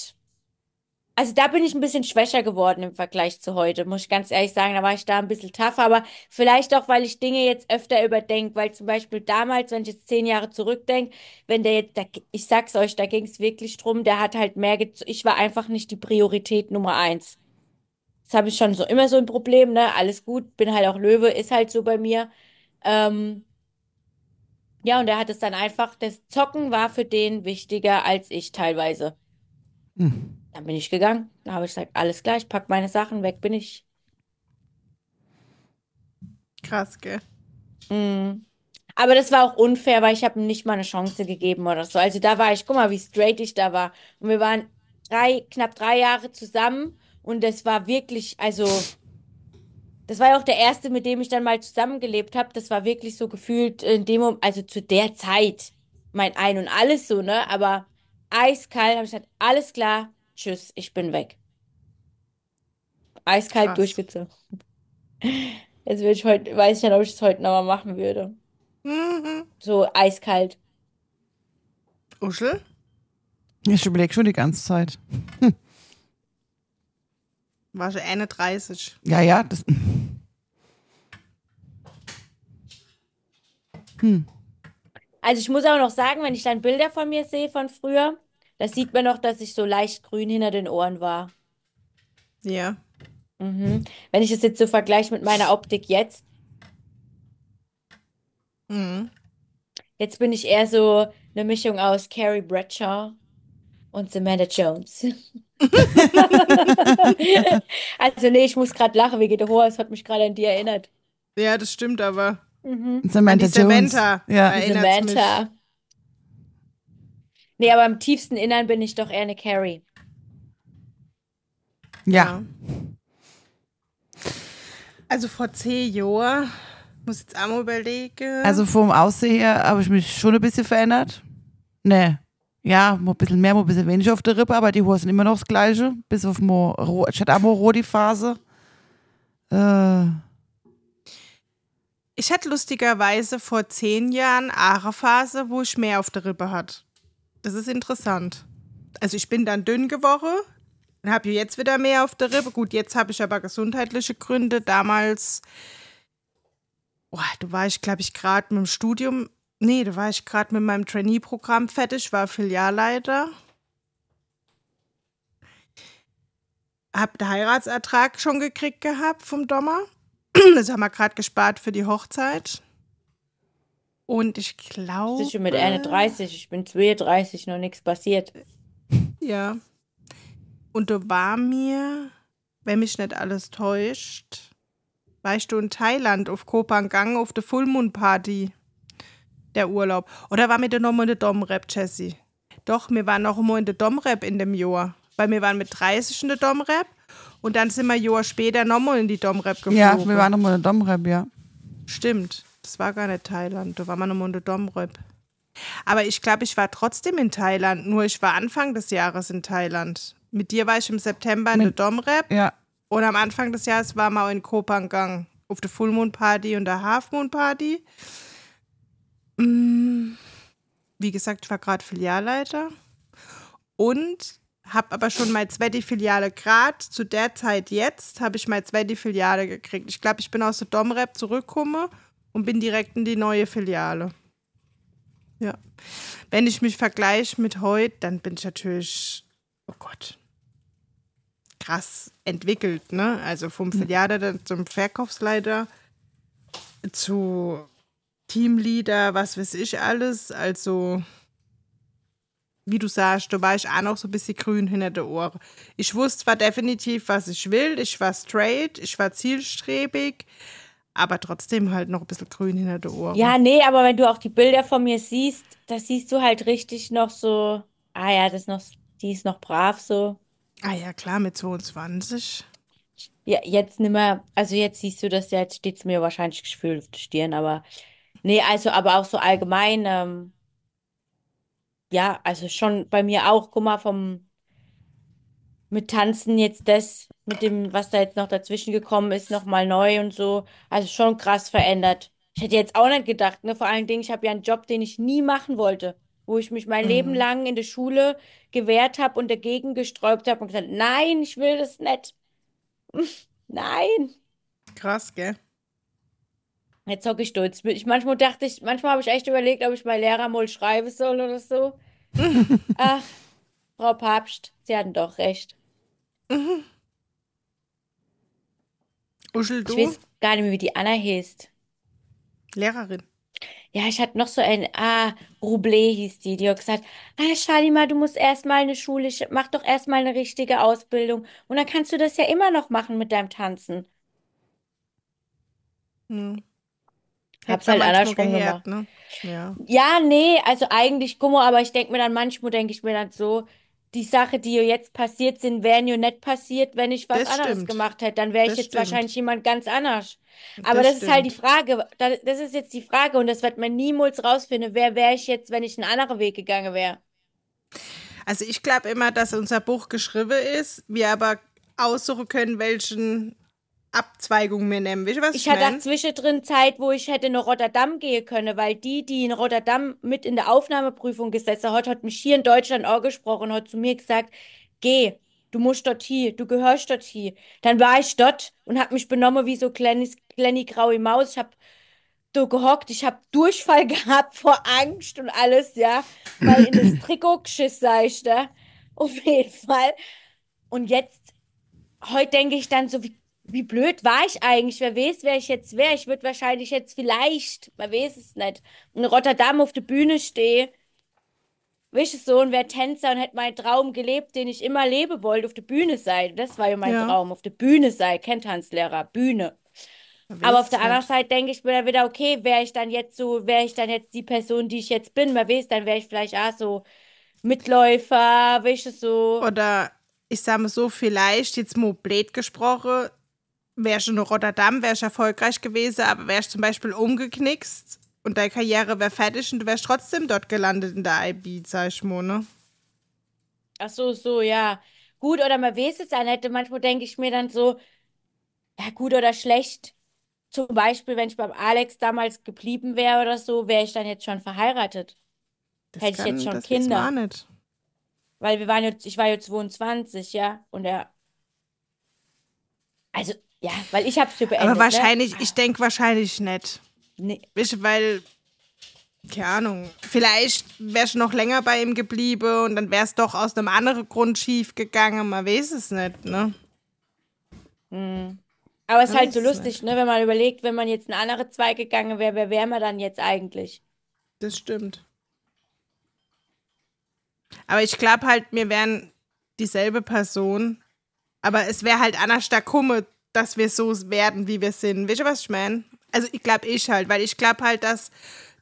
[SPEAKER 3] also da bin ich ein bisschen schwächer geworden im Vergleich zu heute, muss ich ganz ehrlich sagen, da war ich da ein bisschen tougher, aber vielleicht auch, weil ich Dinge jetzt öfter überdenke, weil zum Beispiel damals, wenn ich jetzt zehn Jahre zurückdenke, wenn der jetzt, da, ich sag's euch, da ging es wirklich drum, der hat halt mehr, ich war einfach nicht die Priorität Nummer eins. Das habe ich schon so immer so ein Problem, ne? Alles gut, bin halt auch Löwe, ist halt so bei mir. Ähm, ja, und er hat es dann einfach, das Zocken war für den wichtiger als ich teilweise. Hm. Dann bin ich gegangen. Da habe ich gesagt, alles klar, ich packe meine Sachen weg, bin ich. Krass, gell? Mm. Aber das war auch unfair, weil ich habe ihm nicht mal eine Chance gegeben oder so. Also da war ich, guck mal, wie straight ich da war. Und wir waren drei, knapp drei Jahre zusammen und das war wirklich, also, das war ja auch der erste, mit dem ich dann mal zusammengelebt habe. Das war wirklich so gefühlt in dem Moment, also zu der Zeit, mein Ein und alles so, ne? Aber eiskalt habe ich gesagt, alles klar, tschüss, ich bin weg. Eiskalt Krass. durchgezogen. Jetzt will ich heute, weiß ich nicht, ob ich es heute nochmal machen würde.
[SPEAKER 2] Mhm.
[SPEAKER 3] So eiskalt.
[SPEAKER 1] Uschel?
[SPEAKER 2] Ich überlege schon die ganze Zeit. Hm.
[SPEAKER 1] War schon 31.
[SPEAKER 2] Ja, ja. Das hm.
[SPEAKER 1] Also ich muss auch noch sagen, wenn ich dann Bilder von
[SPEAKER 3] mir sehe von früher, das sieht man noch, dass ich so leicht grün hinter den Ohren war. Ja. Mhm. Wenn ich es jetzt so vergleiche mit meiner Optik jetzt. Mhm. Jetzt bin ich eher so eine Mischung aus Carrie Bradshaw und Samantha Jones. also nee, ich muss gerade lachen wegen der es hat mich gerade an die erinnert. Ja, das stimmt aber. Mhm.
[SPEAKER 1] Samantha, Samantha Ja. Samantha.
[SPEAKER 3] Mich. Nee, aber im tiefsten Innern bin ich doch eher eine Carrie.
[SPEAKER 2] Ja. ja.
[SPEAKER 1] Also vor C. Jahren, muss jetzt auch mal überlegen. Also
[SPEAKER 2] vom Aussehen her habe ich mich schon ein bisschen verändert. Nee ja, ein bisschen mehr, ein bisschen weniger auf der Rippe, aber die Hosen sind immer noch das Gleiche. Bis auf mo, ich hatte auch mal die Phase. Äh.
[SPEAKER 1] Ich hatte lustigerweise vor zehn Jahren eine Phase, wo ich mehr auf der Rippe hatte. Das ist interessant. Also ich bin dann dünn geworden, dann habe ich jetzt wieder mehr auf der Rippe. Gut, jetzt habe ich aber gesundheitliche Gründe. Damals, boah, du warst, glaube ich, gerade mit dem Studium Nee, da war ich gerade mit meinem Trainee-Programm fertig, war Filialleiter. Hab den Heiratsertrag schon gekriegt gehabt vom Dommer. Das haben wir gerade gespart für die Hochzeit. Und ich glaube. Sicher mit 31,
[SPEAKER 3] ich bin 32, noch nichts passiert.
[SPEAKER 1] Ja. Und da war mir, wenn mich nicht alles täuscht, warst du in Thailand auf Koh auf der Fullmoon Party der Urlaub. Oder war mir da nochmal in der Domrep, Jessie? Doch, wir waren noch mal in der Domrep in dem Jahr. Weil wir waren mit 30 in der Domrep und dann sind wir ein Jahr später nochmal in die Domrep geflogen. Ja, wir waren
[SPEAKER 2] nochmal in der Domrep, ja.
[SPEAKER 1] Stimmt, das war gar nicht Thailand, da waren wir nochmal in der Domrep. Aber ich glaube, ich war trotzdem in Thailand, nur ich war Anfang des Jahres in Thailand. Mit dir war ich im September in mit, der Domrep. Ja. Und am Anfang des Jahres waren wir auch in Kopangang auf der Full Moon Party und der Half Moon Party. Mm, wie gesagt, ich war gerade Filialleiter und habe aber schon mal zweite Filiale gerade zu der Zeit jetzt habe ich mal zweite Filiale gekriegt. Ich glaube, ich bin aus der Domrep zurückgekommen und bin direkt in die neue Filiale. Ja. Wenn ich mich vergleiche mit heute, dann bin ich natürlich oh Gott. Krass entwickelt, ne? Also vom hm. Filiale zum Verkaufsleiter zu Teamleader, was weiß ich alles. Also, wie du sagst, da war ich auch noch so ein bisschen grün hinter der Ohren. Ich wusste zwar definitiv, was ich will, ich war straight, ich war zielstrebig, aber trotzdem halt noch ein bisschen grün hinter der Ohren. Ja,
[SPEAKER 3] nee, aber wenn du auch die Bilder von mir siehst, da siehst du halt richtig noch so, ah ja, das noch, die ist noch brav so. Ah
[SPEAKER 1] ja, klar, mit 22.
[SPEAKER 3] Ja, jetzt nimmer, also jetzt siehst du das, jetzt steht es mir wahrscheinlich gefühlt auf die Stirn, aber Nee, also aber auch so allgemein, ähm, ja, also schon bei mir auch, guck mal, vom mit Tanzen jetzt das, mit dem, was da jetzt noch dazwischen gekommen ist, nochmal neu und so. Also schon krass verändert. Ich hätte jetzt auch nicht gedacht, ne? Vor allen Dingen, ich habe ja einen Job, den ich nie machen wollte, wo ich mich mein Leben mhm. lang in der Schule gewehrt habe und dagegen gesträubt habe und gesagt, nein, ich will das nicht. nein.
[SPEAKER 1] Krass, gell?
[SPEAKER 3] Jetzt hocke ich stolz. Ich, manchmal dachte ich, manchmal habe ich echt überlegt, ob ich meinen Lehrer mal schreiben soll oder so. Ach, ah, Frau Papst, Sie hatten doch recht. Mhm.
[SPEAKER 1] Uschel, du? Ich weiß
[SPEAKER 3] gar nicht mehr, wie die Anna hieß. Lehrerin. Ja, ich hatte noch so ein, ah, Rublé hieß die, die hat gesagt, ah, Schalima, du musst erstmal eine Schule, mach doch erstmal eine richtige Ausbildung. Und dann kannst du das ja immer noch machen mit deinem Tanzen.
[SPEAKER 1] Hm. Hab's halt andersrum gehört, gemacht. Ne? ne? Ja.
[SPEAKER 3] ja, nee, also eigentlich, guck aber ich denke mir dann manchmal, denke ich mir dann so, die Sache, die jetzt passiert sind, wären ja nicht passiert, wenn ich was das anderes stimmt. gemacht hätte. Dann wäre ich das jetzt stimmt. wahrscheinlich jemand ganz anders. Aber das, das ist halt die Frage. Das ist jetzt die Frage und das wird man niemals rausfinden. Wer wäre ich jetzt, wenn ich einen anderen Weg gegangen wäre?
[SPEAKER 1] Also ich glaube immer, dass unser Buch geschrieben ist, wir aber aussuchen können, welchen Abzweigung mehr nehmen. Weißt du, was ich, hatte auch
[SPEAKER 3] zwischendrin Zeit, wo ich hätte nach Rotterdam gehen können, weil die, die in Rotterdam mit in der Aufnahmeprüfung gesessen hat, hat mich hier in Deutschland angesprochen und hat zu mir gesagt, geh, du musst dort hier, du gehörst dort hier. Dann war ich dort und habe mich benommen wie so kleines, kleine graue Maus. Ich habe so gehockt, ich habe Durchfall gehabt vor Angst und alles, ja, weil in das Trikot geschissen, sag ich da. Auf jeden Fall. Und jetzt, heute denke ich dann so, wie wie blöd war ich eigentlich? Wer weiß, wer ich jetzt wäre? Ich würde wahrscheinlich jetzt vielleicht, man weiß es nicht, in Rotterdam auf der Bühne stehen. Wisch es so und wäre Tänzer und hätte meinen Traum gelebt, den ich immer leben wollte, auf der Bühne sein. Das war ja mein ja. Traum, auf der Bühne sein, Kenntanzlehrer, Bühne.
[SPEAKER 1] Aber auf der anderen Seite
[SPEAKER 3] denke ich mir dann wieder, okay, wäre ich dann jetzt so, wäre ich dann jetzt die Person, die ich jetzt bin, man weiß, dann wäre ich vielleicht auch so
[SPEAKER 1] Mitläufer, weißt du so. Oder ich sage mal so, vielleicht jetzt mal blöd gesprochen, wärst du in Rotterdam, wärst du erfolgreich gewesen, aber wärst zum Beispiel umgeknickst und deine Karriere wäre fertig und du wärst trotzdem dort gelandet in der IB, sag ich mal, ne?
[SPEAKER 3] Ach so, so, ja. Gut, oder man weiß es ja hätte Manchmal denke ich mir dann so, ja, gut oder schlecht. Zum Beispiel, wenn ich beim Alex damals geblieben wäre oder so, wäre ich dann jetzt schon verheiratet. Das Hätte kann, ich jetzt schon das Kinder. Gar nicht. Weil wir waren jetzt, ich war jetzt 22, ja, und er.
[SPEAKER 1] Also, ja, weil ich habe es so beendet. Aber ne? wahrscheinlich, ne? ich denke wahrscheinlich nicht. Nee. Ich, weil, keine Ahnung, vielleicht wärst du noch länger bei ihm geblieben und dann wär's doch aus einem anderen Grund schief gegangen. Man weiß es nicht, ne? Mhm. Aber es ist halt so lustig,
[SPEAKER 3] ne? Wenn man überlegt, wenn man jetzt in andere Zweig gegangen
[SPEAKER 1] wäre, wer wäre man dann jetzt eigentlich? Das stimmt. Aber ich glaube halt, wir wären dieselbe Person. Aber es wäre halt Anna Stakumme dass wir so werden, wie wir sind. Weißt du, was ich meine? Also ich glaube ich halt, weil ich glaube halt, dass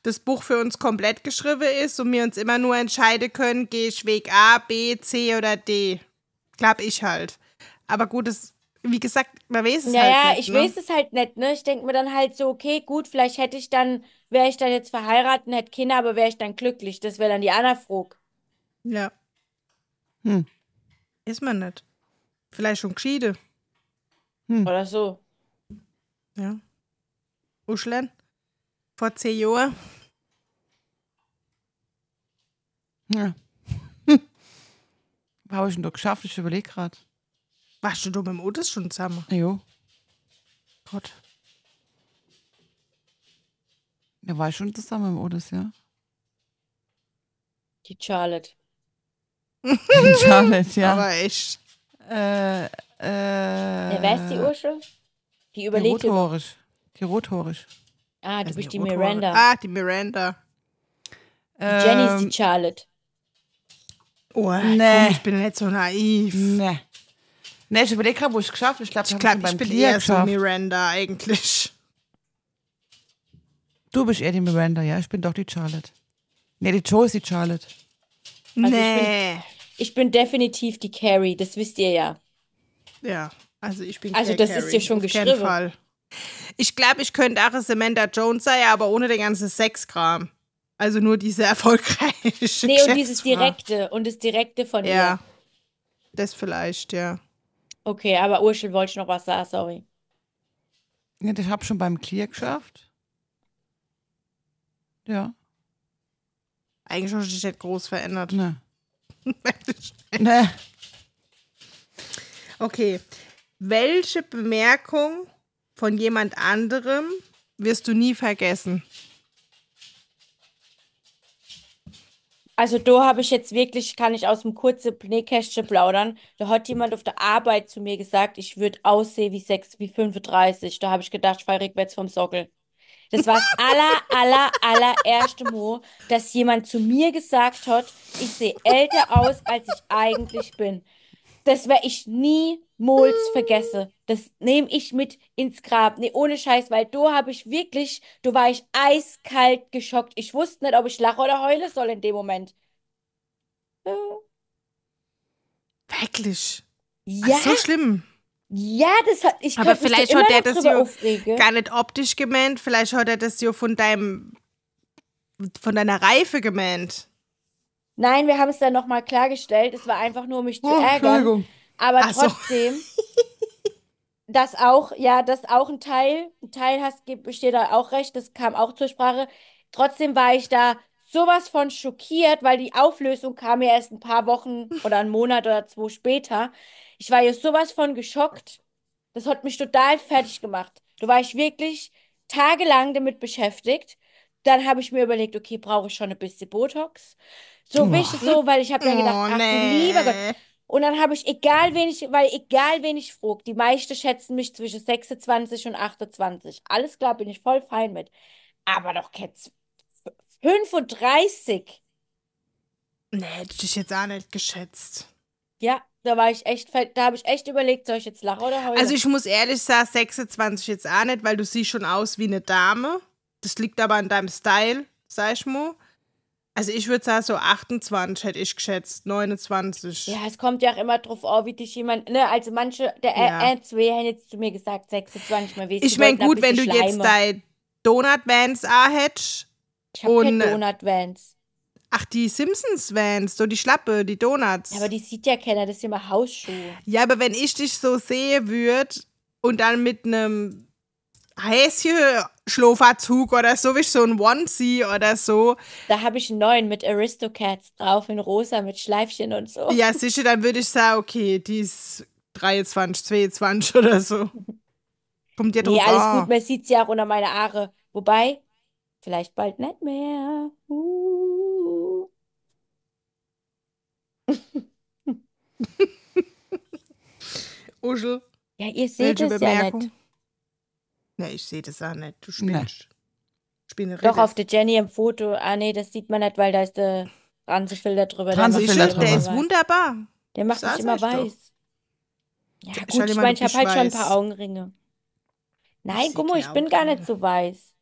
[SPEAKER 1] das Buch für uns komplett geschrieben ist und wir uns immer nur entscheiden können, gehe ich Weg A, B, C oder D. Glaube ich halt. Aber gut, das, wie gesagt, man weiß es naja, halt nicht. Ja, ich ne? weiß
[SPEAKER 3] es halt nicht, ne? Ich denke mir dann halt so, okay, gut, vielleicht hätte ich dann, wäre ich dann jetzt verheiratet und hätte Kinder, aber wäre ich dann glücklich? Das wäre dann die Anna Frog.
[SPEAKER 1] Ja. Hm. Ist man nicht. Vielleicht schon geschieden. Hm. Oder so. Ja. Uschlen, vor zehn Jahren.
[SPEAKER 2] Ja. Hm. Was habe ich denn da geschafft? Ich überlege gerade. Warst du da mit dem Otis schon zusammen? Jo. Gott. Ja, war ich schon zusammen mit dem Otis, ja.
[SPEAKER 3] Die Charlotte.
[SPEAKER 2] Die Charlotte, ja. Aber echt. Äh, äh, wer ist die äh, Ursche? Die überlegt. Die rothaarig. Die rothorisch.
[SPEAKER 1] Ah, du also bist die, die Miranda. Ah, die Miranda. Ähm, die Jenny ist die Charlotte. Oh, nee. Komm, ich bin nicht so naiv. Nee. Nee, ich überlege gerade, wo ich es geschafft habe. Ich glaube, ich, glaub, ich, ich bin eher so Miranda eigentlich.
[SPEAKER 2] Du bist eher die Miranda, ja. Ich bin doch die Charlotte. Nee, die Joe ist die Charlotte.
[SPEAKER 1] Also nee
[SPEAKER 3] ich bin definitiv die Carrie, das wisst ihr ja.
[SPEAKER 1] Ja, also ich bin Also das Carrie, ist dir schon geschrieben. Fall. Ich glaube, ich könnte auch Samantha Jones sein, aber ohne den ganzen Sexkram. Also nur diese erfolgreiche. Nee, und dieses Direkte
[SPEAKER 3] und das Direkte von ja. ihr. Ja.
[SPEAKER 1] Das vielleicht, ja.
[SPEAKER 3] Okay, aber Urschel wollte ich noch was sagen, sorry.
[SPEAKER 2] Ja, das habe ich schon beim Clear geschafft.
[SPEAKER 1] Ja. Eigentlich schon das groß verändert. Ne ne. Okay. Welche Bemerkung von jemand anderem wirst du nie vergessen? Also da habe ich
[SPEAKER 3] jetzt wirklich, kann ich aus dem kurzen Nähkästchen plaudern. Da hat jemand auf der Arbeit zu mir gesagt, ich würde aussehen wie 6, wie 35. Da habe ich gedacht, ich fahre rückwärts vom Sockel. Das war das aller, aller, allererste Mal, dass jemand zu mir gesagt hat, ich sehe älter aus, als ich eigentlich bin. Das werde ich niemals vergessen. Das nehme ich mit ins Grab. Nee, ohne Scheiß, weil da habe ich wirklich, da war ich eiskalt geschockt. Ich wusste nicht, ob ich lache oder heule soll in dem Moment.
[SPEAKER 1] Wirklich? Ja. Ach, so schlimm. Ja, das hat ich Aber vielleicht hat er das ja gar nicht optisch gemeint, vielleicht hat er das ja von deinem von deiner Reife gemeint. Nein, wir
[SPEAKER 3] haben es dann nochmal klargestellt. Es
[SPEAKER 1] war einfach nur, um mich zu oh, ärgern. Aber Ach trotzdem, so.
[SPEAKER 3] das auch, ja, das auch ein Teil, ein Teil hast, besteht da auch recht, das kam auch zur Sprache. Trotzdem war ich da sowas von schockiert, weil die Auflösung kam ja erst ein paar Wochen oder einen Monat oder zwei später. Ich war ja sowas von geschockt. Das hat mich total fertig gemacht. Da war ich wirklich tagelang damit beschäftigt. Dann habe ich mir überlegt, okay, brauche ich schon ein bisschen Botox? So oh. wichtig so, weil ich habe mir gedacht, oh, ach nee. lieber Gott. Und dann habe ich, egal wen ich, weil egal wen ich frug, die meisten schätzen mich zwischen 26 und 28. Alles klar, bin ich voll fein mit.
[SPEAKER 1] Aber doch jetzt 35. Nee, hätte ich dich jetzt auch nicht geschätzt.
[SPEAKER 3] Ja, da war ich echt, da habe ich echt überlegt, soll ich jetzt lachen oder heulen? Also ich
[SPEAKER 1] muss ehrlich sagen, 26 jetzt auch nicht, weil du siehst schon aus wie eine Dame. Das liegt aber an deinem Style, sag ich mal. Also ich würde sagen, so 28 hätte ich geschätzt, 29. Ja, es kommt ja auch immer drauf an, wie dich jemand, ne, also manche, der äh, ja. äh,
[SPEAKER 3] zwei jetzt zu mir gesagt, 26, mal Ich meine, gut, wenn du schleime. jetzt dein
[SPEAKER 1] Donut Vans A hättest.
[SPEAKER 3] Ich habe keine Donut
[SPEAKER 1] Vans. Ach, die Simpsons-Vans, so die Schlappe, die Donuts. Ja, aber die sieht ja keiner, das sind immer Hausschuhe. Ja, aber wenn ich dich so sehe würde und dann mit einem häschen schlofazug oder so, wie so ein Onesie oder so. Da habe ich einen neuen mit Aristocats drauf in
[SPEAKER 3] rosa mit Schleifchen und so. Ja,
[SPEAKER 1] sicher, dann würde ich sagen, okay, die ist 23, 22 oder so. Kommt ja drauf Ja, nee, alles gut, man
[SPEAKER 3] sieht sie ja auch unter meine Haare. Wobei, vielleicht bald nicht mehr. Uh. Uschel. Ja, ihr seht es ja nicht.
[SPEAKER 1] Ne, ich sehe das auch nicht. Du spinnst. Spinnerin.
[SPEAKER 3] Doch, auf der Jenny im Foto. Ah, nee, das sieht man nicht, weil da ist der Ranzefilter drüber. Ranzefilter drüber. Der ist wunderbar. Der macht mich immer weiß.
[SPEAKER 1] Doch. Ja, gut, ich meine, ich habe halt schon ein paar Augenringe. Nein, guck mal, ich bin
[SPEAKER 3] gar nicht so weiß.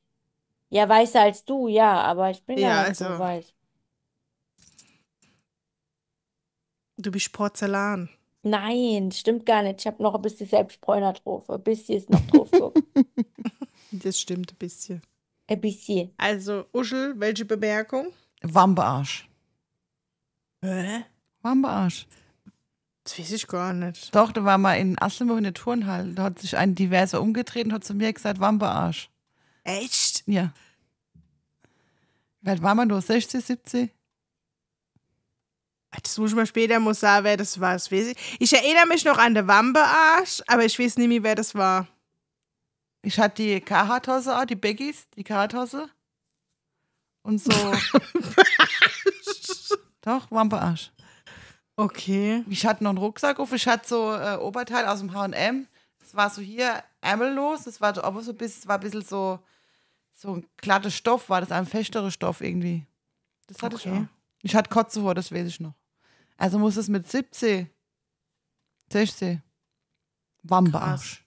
[SPEAKER 3] Ja, weißer als du, ja, aber ich bin ja, gar nicht also, so weiß. Du bist Porzellan. Nein, stimmt gar nicht. Ich habe noch ein bisschen
[SPEAKER 2] Selbstbräuner drauf. Ein bisschen ist noch drauf.
[SPEAKER 1] das stimmt ein bisschen.
[SPEAKER 2] Ein bisschen.
[SPEAKER 1] Also, Uschel, welche Bemerkung?
[SPEAKER 2] Wambearsch. Hä? Wambearsch. Das weiß ich gar nicht. Doch, da war mal in Asselmoor in der Turnhalle. Da hat sich ein Diverser umgedreht und hat zu mir gesagt, Wambearsch. Echt? Ja.
[SPEAKER 1] Wie war man nur? 60, 70? Das muss man später muss sagen, wer das war. Das ich. ich. erinnere mich noch an den Wambearsch, aber ich weiß nicht mehr, wer das war. Ich hatte die Karathose auch, die Baggies, die Karathose.
[SPEAKER 2] Und so. Doch, Wampearsch. Okay. Ich hatte noch einen Rucksack auf, ich hatte so äh, Oberteil aus dem HM. Es war so hier ärmellos, es war aber so ein bisschen, war ein bisschen so, so ein glatter Stoff, war das ein festere Stoff irgendwie. Das hatte okay. ich auch. Ich hatte Kotze vor, das weiß ich noch. Also muss es mit 17, 16 Wambarsch.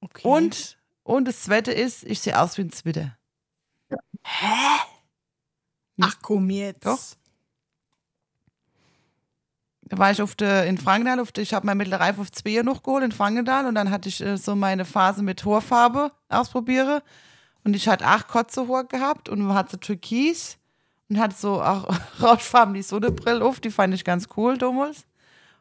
[SPEAKER 2] Okay. Und, und das zweite ist, ich sehe aus wie ein Zwitter. Hä? Hm. Ach komm jetzt. Doch. Da war ich auf de, in Frankenthal, auf de, ich habe mein Mittelreif auf 2 noch geholt in Frankenthal und dann hatte ich äh, so meine Phase mit Horfarbe ausprobiere und ich hatte acht Kotze hoch gehabt und man hatte Türkis und hat so auch rauschfarben so eine Brille auf, die fand ich ganz cool Dummels.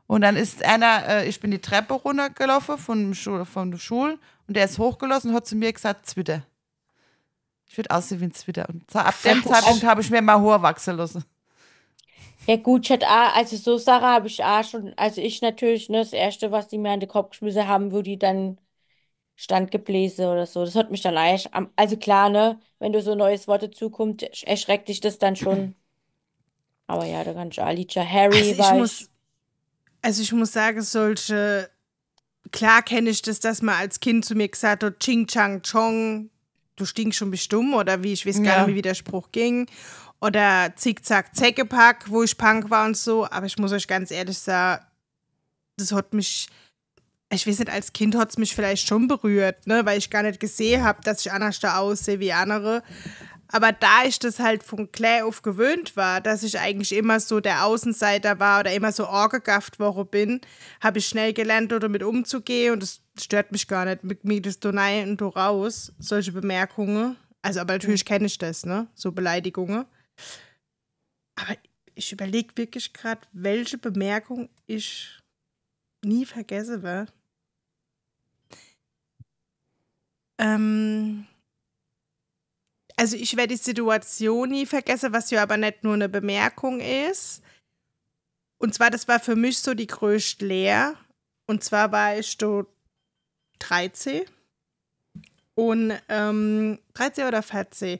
[SPEAKER 2] Und dann ist einer, äh, ich bin die Treppe runtergelaufen von, Schul, von der Schule und der ist hochgelassen und hat zu mir gesagt, Zwitter. Ich würde aussehen wie ein Zwitter. Und ab dem Zeitpunkt habe ich mir mal Haar wachsen lassen.
[SPEAKER 3] Ja gut, ich hätte auch, also so Sarah habe ich auch schon, also ich natürlich, ne, das Erste, was die mir an den Kopf geschmissen haben, würde ich dann Standgebläse oder so. Das hat mich dann eigentlich, am- also klar, ne, wenn du so neues Wort dazukommst, erschreckt dich das dann schon. Aber ja, da kann ich Alicia Also Harry ich war ich.
[SPEAKER 1] also ich muss sagen, solche, klar kenne ich das, dass man als Kind zu mir gesagt hat, Ching Chang Chong, du stinkst schon bestimmt oder wie, ich weiß gar nicht, wie der Spruch ging. Oder Zickzack Zeckepack, wo ich Punk war und so. Aber ich muss euch ganz ehrlich sagen, das hat mich ich weiß nicht, als Kind hat es mich vielleicht schon berührt, ne, weil ich gar nicht gesehen habe, dass ich anders da aussehe wie andere. Aber da ich das halt von Clay auf gewöhnt war, dass ich eigentlich immer so der Außenseiter war oder immer so orgegafft worden bin, habe ich schnell gelernt, damit umzugehen und das stört mich gar nicht. Mit mir das Donai und do raus, solche Bemerkungen. Also, aber natürlich kenne ich das, ne? So Beleidigungen. Aber ich überlege wirklich gerade, welche Bemerkung ich nie vergessen werde. Ähm, also ich werde die Situation nie vergessen, was ja aber nicht nur eine Bemerkung ist. Und zwar, das war für mich so die größte Lehre. Und zwar war ich so 13 und ähm, 13 oder 14.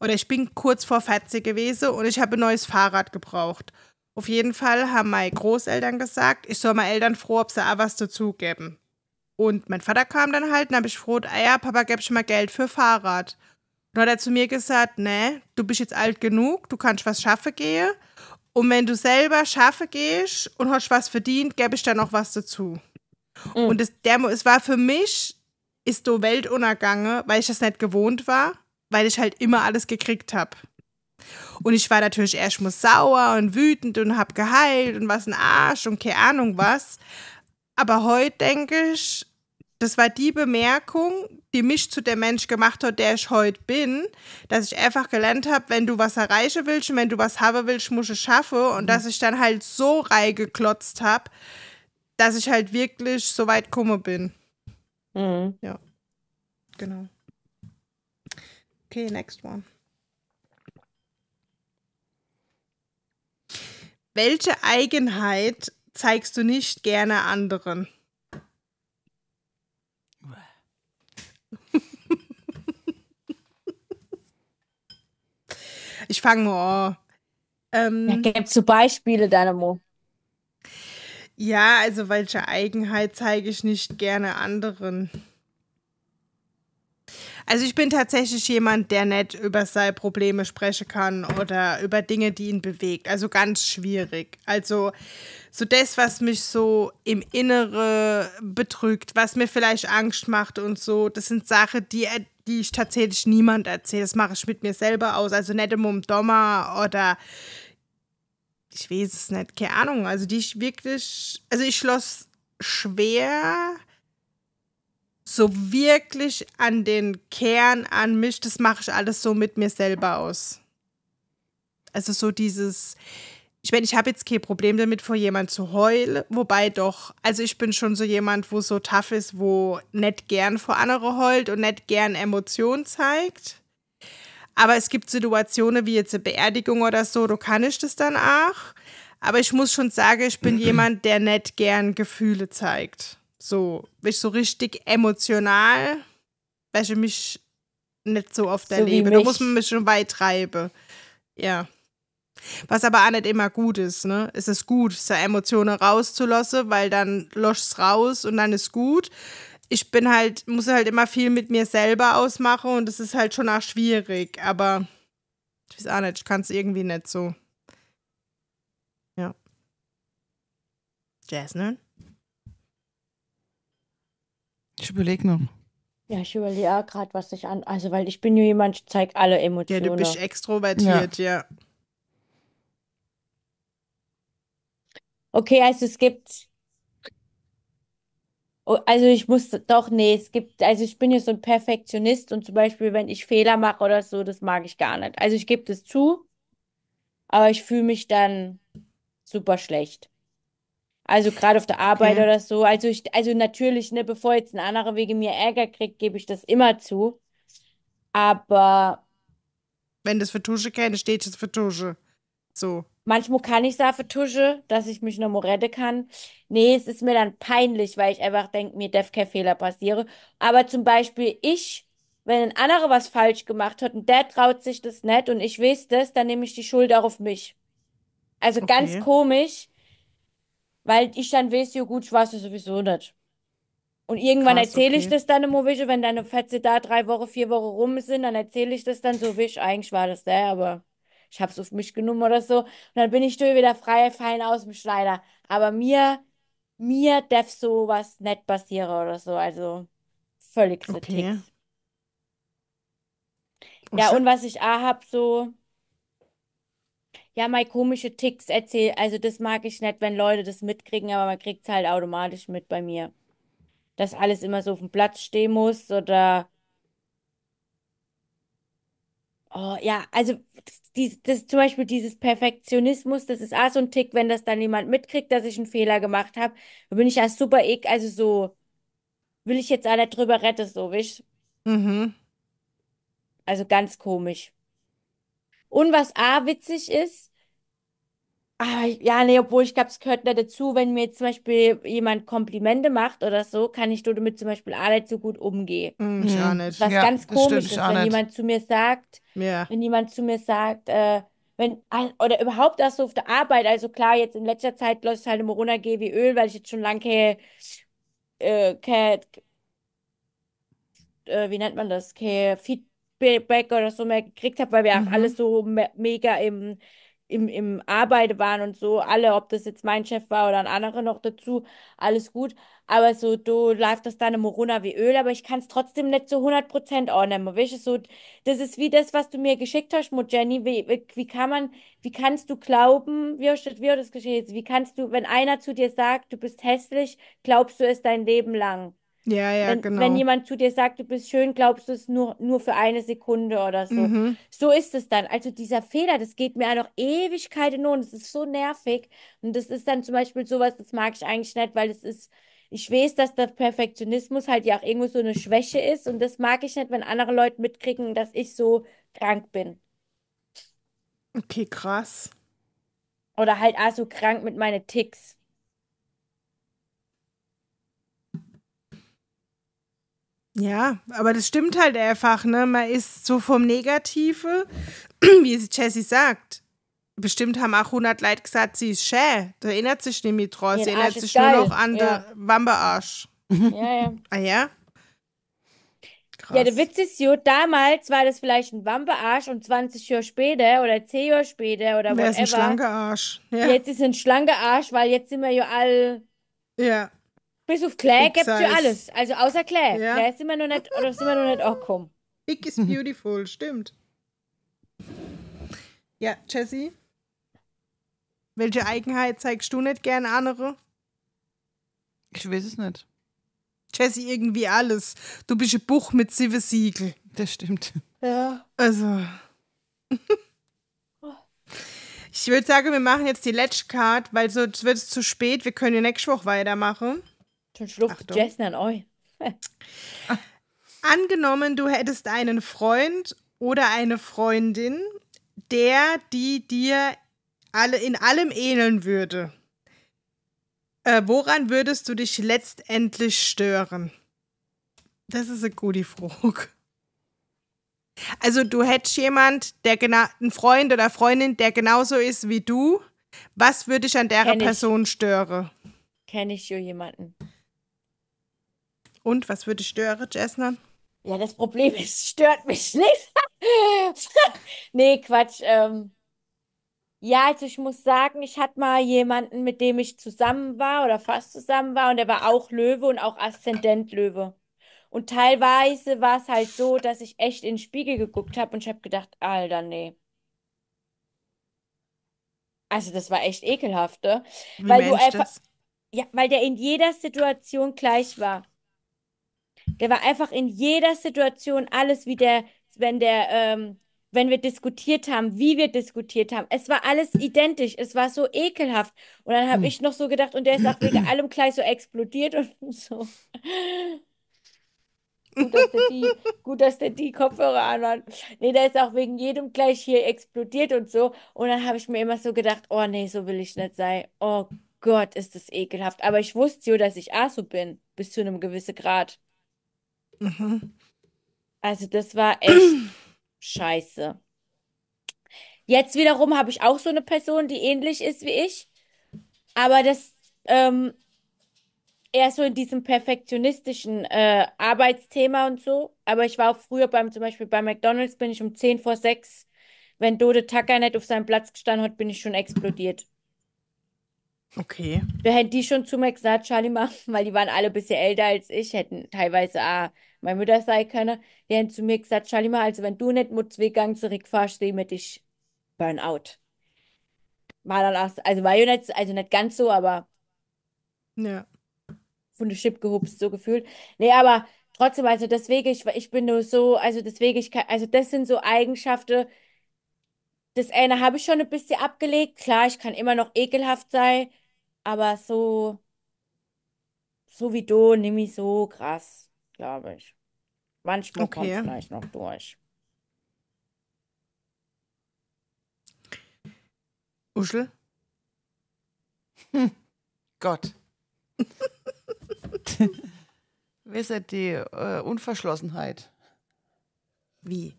[SPEAKER 1] Oder ich bin kurz vor 14 gewesen und ich habe ein neues Fahrrad gebraucht. Auf jeden Fall haben meine Großeltern gesagt, ich soll meinen Eltern froh, ob sie auch was dazugeben. Und mein Vater kam dann halt und habe ich froh, ah ja, Papa gäbe schon mal Geld für Fahrrad. Und hat er zu mir gesagt, ne, du bist jetzt alt genug, du kannst was schaffen gehen. Und wenn du selber schaffen gehst und hast was verdient, gäbe ich dann noch was dazu. Mhm. Und das, der, es war für mich, ist so Weltuntergange, weil ich das nicht gewohnt war, weil ich halt immer alles gekriegt habe. Und ich war natürlich erstmal sauer und wütend und hab geheilt und was ein Arsch und keine Ahnung was. Aber heute denke ich, das war die Bemerkung, die mich zu dem Mensch gemacht hat, der ich heute bin, dass ich einfach gelernt habe, wenn du was erreichen willst und wenn du was haben willst, musst du es schaffen. Und mhm. dass ich dann halt so reingeklotzt habe, dass ich halt wirklich so weit gekommen bin. Mhm. Ja. Genau. Okay, next one. Welche Eigenheit zeigst du nicht gerne anderen? ich fange mal an. Ähm, ja, Gäbst du Beispiele, Dynamo? Ja, also welche Eigenheit zeige ich nicht gerne anderen? Also ich bin tatsächlich jemand, der nicht über seine Probleme sprechen kann oder über Dinge, die ihn bewegt. Also ganz schwierig. Also so das, was mich so im Innere betrügt, was mir vielleicht Angst macht und so, das sind Sachen, die, die ich tatsächlich niemand erzähle. Das mache ich mit mir selber aus. Also nicht im Dommer oder ich weiß es nicht, keine Ahnung. Also die ich wirklich, also ich schloss schwer so wirklich an den Kern, an mich, das mache ich alles so mit mir selber aus. Also so dieses, ich meine, ich habe jetzt kein Problem damit, vor jemand zu heulen, wobei doch, also ich bin schon so jemand, wo so tough ist, wo nicht gern vor andere heult und nicht gern Emotionen zeigt. Aber es gibt Situationen wie jetzt eine Beerdigung oder so, da kann ich das dann auch. Aber ich muss schon sagen, ich bin jemand, der nicht gern Gefühle zeigt. So, bist so richtig emotional, weißt du, mich nicht so oft so erlebe. Da muss man mich schon weit treiben. Ja. Was aber auch nicht immer gut ist, ne? Es ist gut, seine Emotionen rauszulassen, weil dann losch es raus und dann ist gut. Ich bin halt, muss halt immer viel mit mir selber ausmachen und das ist halt schon auch schwierig, aber ich weiß auch nicht, ich kann es irgendwie nicht so. Ja. Jasmine?
[SPEAKER 2] Ich überlege noch.
[SPEAKER 3] Ja, ich überlege auch gerade, was ich an. Also, weil ich bin nur jemand, ich zeige alle Emotionen. Ja, du bist extrovertiert, ja. ja. Okay, also es gibt. Oh, also ich muss doch, nee, es gibt, also ich bin ja so ein Perfektionist und zum Beispiel, wenn ich Fehler mache oder so, das mag ich gar nicht. Also ich gebe das zu, aber ich fühle mich dann super schlecht. Also gerade auf der Arbeit ja. oder so. Also ich, also natürlich, ne, bevor jetzt ein anderer wegen mir Ärger kriegt, gebe ich das immer zu. Aber
[SPEAKER 1] wenn das für Tusche kann, steht es für Tusche.
[SPEAKER 3] So. Manchmal kann ich es auch Tusche, dass ich mich noch retten kann. Nee, es ist mir dann peinlich, weil ich einfach denke, mir darf kein Fehler passieren. Aber zum Beispiel ich, wenn ein anderer was falsch gemacht hat und der traut sich das nicht und ich weiß das, dann nehme ich die Schuld auch auf mich. Also okay. ganz komisch, weil ich dann weiß, ja gut, ich weiß es sowieso nicht. Und irgendwann erzähle okay. ich das dann immer wieder, wenn deine Fetze da drei Wochen, vier Wochen rum sind, dann erzähle ich das dann so, wie ich eigentlich war das der, aber ich habe es auf mich genommen oder so. Und dann bin ich durch wieder frei, fein aus dem Schneider. Aber mir, mir darf sowas nicht passieren oder so. Also völlig
[SPEAKER 1] okay. Ticks.
[SPEAKER 3] Ja, und was ich auch habe, so, ja, mal komische Ticks erzählen. Also das mag ich nicht, wenn Leute das mitkriegen, aber man kriegt es halt automatisch mit bei mir. Dass alles immer so auf dem Platz stehen muss oder. Oh, ja, also dies, das, zum Beispiel dieses Perfektionismus, das ist auch so ein Tick, wenn das dann jemand mitkriegt, dass ich einen Fehler gemacht habe, dann bin ich ja super ek, also so will ich jetzt alle drüber retten, so, weißt Mhm. Also ganz komisch. Und was A witzig ist, aber ja, nee, obwohl ich glaube, es gehört da dazu, wenn mir jetzt zum Beispiel jemand Komplimente macht oder so, kann ich damit zum Beispiel auch nicht so gut umgehen. Mm, mhm. Ich auch nicht. Was ja, ganz komisch ist, wenn nicht. jemand zu mir sagt, yeah. wenn jemand zu mir sagt, äh, wenn, oder überhaupt erst so auf der Arbeit, also klar, jetzt in letzter Zeit läuft es halt immer runter, gehe wie Öl, weil ich jetzt schon lange keine, äh, keine äh, wie nennt man das, keine Feedback. Feedback oder so mehr gekriegt habe, weil wir mhm. auch alle mhm. so me mega im, im, im Arbeit waren und so, alle, ob das jetzt mein Chef war oder ein anderer noch dazu, alles gut. Aber so, du läuft das dann im Morona wie Öl, aber ich kann es trotzdem nicht zu so 100% ordnen. Weißt du, so, das ist wie das, was du mir geschickt hast, Mo Jenny. Wie, wie kann man, wie kannst du glauben, wie hast wie das geschehen? Wie kannst du, wenn einer zu dir sagt, du bist hässlich, glaubst du es dein Leben lang?
[SPEAKER 1] Ja, ja, wenn, genau. Wenn jemand
[SPEAKER 3] zu dir sagt, du bist schön, glaubst du es nur, nur für eine Sekunde oder so. Mhm. So ist es dann. Also dieser Fehler, das geht mir auch noch Ewigkeiten und es ist so nervig. Und das ist dann zum Beispiel sowas, das mag ich eigentlich nicht, weil es ist, ich weiß, dass der Perfektionismus halt ja auch irgendwo so eine Schwäche ist und das mag ich nicht, wenn andere Leute mitkriegen, dass ich so krank bin.
[SPEAKER 1] Okay, krass.
[SPEAKER 3] Oder halt auch so krank mit meinen Ticks.
[SPEAKER 1] Ja, aber das stimmt halt einfach, ne? Man ist so vom Negative, wie es Jessie sagt. Bestimmt haben auch 100 Leute gesagt, sie ist schä. Da erinnert sich nämlich draus. Ja, sie erinnert sich geil. nur noch an ja. den Wamberarsch. Ja, ja. ah ja? Ja, der Witz ist
[SPEAKER 3] jo, damals war das vielleicht ein Wampearsch und 20 Jahre später oder 10 Jahre später oder whatever. Ist ein schlanker
[SPEAKER 1] Arsch. Ja. Jetzt
[SPEAKER 3] ist ein schlanker Arsch, weil jetzt sind wir ja all. Ja. Bis auf Clay gibt es ja alles. Also außer Clay. Ja. Clay
[SPEAKER 1] sind wir noch nicht, oder sind wir noch nicht angekommen. Ich is beautiful, stimmt. Ja, Jessie? Welche Eigenheit zeigst du nicht gern andere? Ich weiß es nicht. Jessie, irgendwie alles. Du bist ein Buch mit sieben Siegel. Das stimmt. Ja. Also. ich würde sagen, wir machen jetzt die letzte Card, weil sonst wird es zu spät. Wir können ja nächste Woche weitermachen. Schon schluckt Jessen an euch. Ah. Angenommen, du hättest einen Freund oder eine Freundin, der, die dir alle in allem ähneln würde. Äh, woran würdest du dich letztendlich stören? Das ist eine gute Frage. Also du hättest jemand, der genau einen Freund oder Freundin, der genauso ist wie du. Was würde dich an der Person stören?
[SPEAKER 3] Kenne ich hier jemanden?
[SPEAKER 1] Und was würde stören, Jessna? Ja, das Problem ist, stört mich nicht. nee, Quatsch. Ähm,
[SPEAKER 3] ja, also ich muss sagen, ich hatte mal jemanden, mit dem ich zusammen war oder fast zusammen war und der war auch Löwe und auch Aszendent Löwe. Und teilweise war es halt so, dass ich echt in den Spiegel geguckt habe und ich habe gedacht, Alter, nee. Also das war echt ekelhaft, ne? Wie weil du einfach, das? ja, weil der in jeder Situation gleich war. Der war einfach in jeder Situation alles wie der, wenn der, ähm, wenn wir diskutiert haben, wie wir diskutiert haben. Es war alles identisch. Es war so ekelhaft. Und dann habe hm. ich noch so gedacht, und der ist auch wegen allem gleich so explodiert und so. Gut, dass der die, gut, dass der die Kopfhörer anhat. Nee, der ist auch wegen jedem gleich hier explodiert und so. Und dann habe ich mir immer so gedacht, oh nee, so will ich nicht sein. Oh Gott, ist das ekelhaft. Aber ich wusste ja, dass ich Asu bin, bis zu einem gewissen Grad. Mhm. Also das war echt scheiße. Jetzt wiederum habe ich auch so eine Person, die ähnlich ist wie ich. Aber das ähm, eher so in diesem perfektionistischen äh, Arbeitsthema und so. Aber ich war auch früher beim, zum Beispiel bei McDonalds, bin ich um 10 vor 6, wenn Dode Tucker nicht auf seinem Platz gestanden hat, bin ich schon explodiert. Okay. Da hätten die schon zu mir gesagt, Charlie, Schalima, weil die waren alle ein bisschen älter als ich, hätten teilweise auch meine Mutter sein können. Die hätten zu mir gesagt, Charlie, Schalima, also wenn du nicht mit zwei Gang zurückfährst, sehe ich dich Burnout. War dann auch, also war ja nicht, also nicht ganz so, aber. Ja. Von der Chip gehupst, so gefühlt. Nee, aber trotzdem, also deswegen, ich, ich bin nur so, also deswegen, ich kann, also das sind so Eigenschaften, das eine habe ich schon ein bisschen abgelegt. Klar, ich kann immer noch ekelhaft sein, aber so, so wie du, nämlich so krass, glaube ich. Manchmal kommt es Okay. vielleicht noch
[SPEAKER 2] durch. Uschel? Gott. Wisst ihr, die äh, Unverschlossenheit. Wie?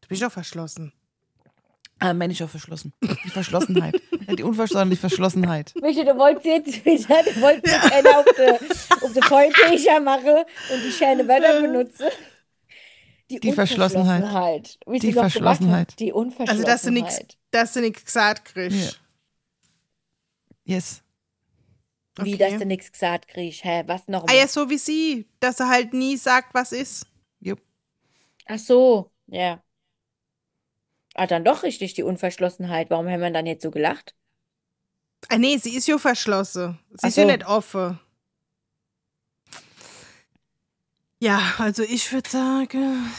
[SPEAKER 2] Du bist doch verschlossen. Ah, Mensch, auch verschlossen. Die Verschlossenheit die unverstandliche Verschlossenheit.
[SPEAKER 3] Michi, du wolltest jetzt wieder, du wolltest ja. jetzt auf
[SPEAKER 1] die, auf die Pointe ich und die schöne Wörter benutzen. Die, die Verschlossenheit. Verschlossenheit. Die Verschlossenheit. Die Unverschlossenheit. Also, dass du nichts, gesagt kriegst. Ja. Yes. Wie, okay. dass du nichts gesagt kriegst? Hä, was noch? Ah ja, so wie sie, dass er halt nie sagt, was ist. Jupp. Ach so, ja. Ah, dann doch richtig die Unverschlossenheit. Warum haben wir dann jetzt so gelacht? Ah, nee, sie ist ja verschlossen. Sie Ach ist so. ja nicht offen. Ja, also ich würde sagen,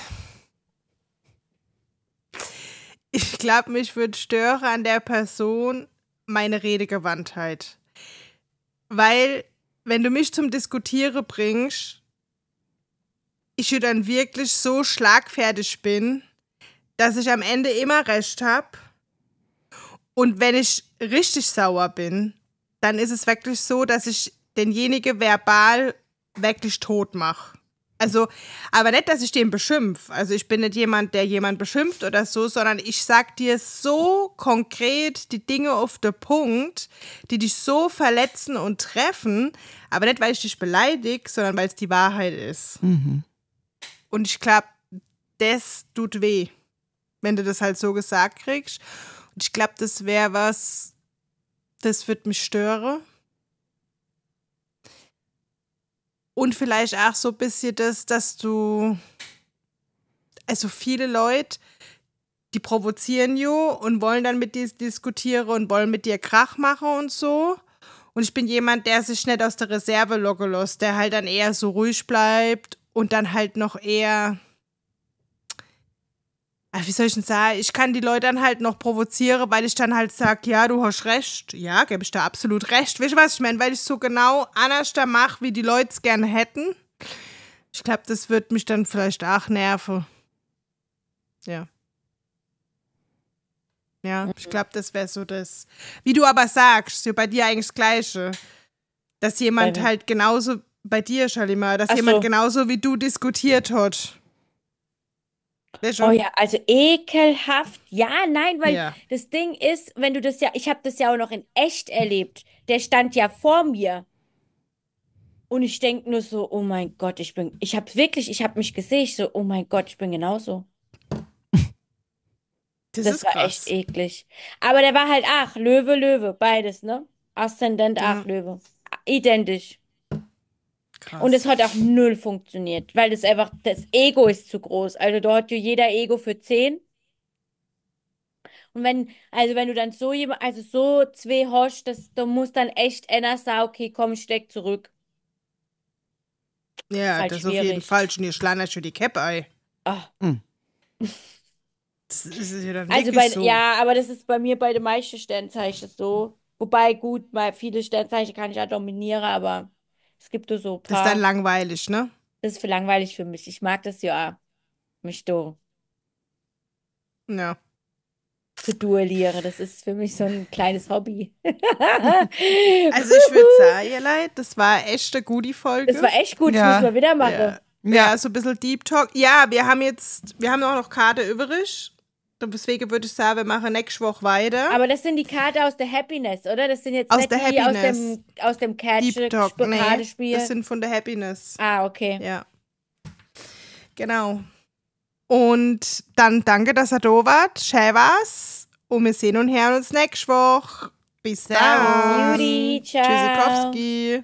[SPEAKER 1] ich glaube, mich würde stören an der Person meine Redegewandtheit. Weil, wenn du mich zum Diskutieren bringst, ich dann wirklich so schlagfertig bin, dass ich am Ende immer recht habe. Und wenn ich richtig sauer bin, dann ist es wirklich so, dass ich denjenigen verbal wirklich tot mache. Also, aber nicht, dass ich den beschimpf. Also ich bin nicht jemand, der jemand beschimpft oder so, sondern ich sag dir so konkret die Dinge auf den Punkt, die dich so verletzen und treffen, aber nicht, weil ich dich beleidige, sondern weil es die Wahrheit ist. Mhm. Und ich glaube, das tut weh, wenn du das halt so gesagt kriegst. Ich glaube, das wäre was, das würde mich stören. Und vielleicht auch so ein bisschen das, dass du, also viele Leute, die provozieren jo und wollen dann mit dir diskutieren und wollen mit dir Krach machen und so. Und ich bin jemand, der sich nicht aus der Reserve locken lässt, der halt dann eher so ruhig bleibt und dann halt noch eher wie soll ich denn sagen, ich kann die Leute dann halt noch provozieren, weil ich dann halt sage, ja, du hast recht, ja, gebe ich da absolut recht. Weißt du, was ich meine? Weil ich so genau anders da mache, wie die Leute es gerne hätten. Ich glaube, das wird mich dann vielleicht auch nerven. Ja. Ja, ich glaube, das wäre so das. Wie du aber sagst, so bei dir eigentlich das Gleiche. Dass jemand Nein. halt genauso, bei dir, Schalima, dass Ach jemand so. genauso wie du diskutiert hat.
[SPEAKER 3] Oh ja, also ekelhaft. Ja, nein, weil ja. das Ding ist, wenn du das ja, ich habe das ja auch noch in echt erlebt. Der stand ja vor mir. Und ich denke nur so, oh mein Gott, ich bin, ich habe wirklich, ich habe mich gesehen, ich so, oh mein Gott, ich bin genauso. Das, das war krass. echt eklig. Aber der war halt Ach, Löwe, Löwe, beides, ne? Aszendent, Ach, Löwe. Identisch. Krass. Und es hat auch null funktioniert, weil das einfach, das Ego ist zu groß. Also da hat ja jeder Ego für 10. Und wenn, also wenn du dann so jemand, also so zwei hast, das, da muss dann echt einer sagen, okay, komm, steck zurück.
[SPEAKER 1] Ja, ist halt das ist auf jeden Fall. Schon ihr schleinert schon die Cap ei. Ach. Hm. Das ist ja dann also bei, so. ja,
[SPEAKER 3] aber das ist bei mir bei den meisten Sternzeichen so. Wobei, gut, mal viele Sternzeichen kann ich ja dominieren, aber. Es gibt so ein paar. Das ist dann langweilig, ne? Das ist für langweilig für mich. Ich mag das ja. Mich do. Ja. Zu duellieren. Das ist für mich so ein kleines Hobby. also ich würde sagen, ihr
[SPEAKER 1] Leid, das war echt eine gute Folge. Das war echt gut, ja. das müssen wir wieder machen. Ja. ja, so ein bisschen Deep Talk. Ja, wir haben jetzt, wir haben auch noch Karte übrig. Deswegen würde ich sagen, wir machen nächste Woche weiter. Aber das sind die Karten aus der Happiness, oder? Das sind jetzt aus nicht der die Happiness. aus dem, aus dem Catch-Kartenspiel. Nee, das sind von der Happiness. Ah, okay. Ja. Genau. Und dann danke, dass ihr da wart. Schön war's. Und wir sehen und hören uns nächste Woche. Bis dann. Tschüssikowski.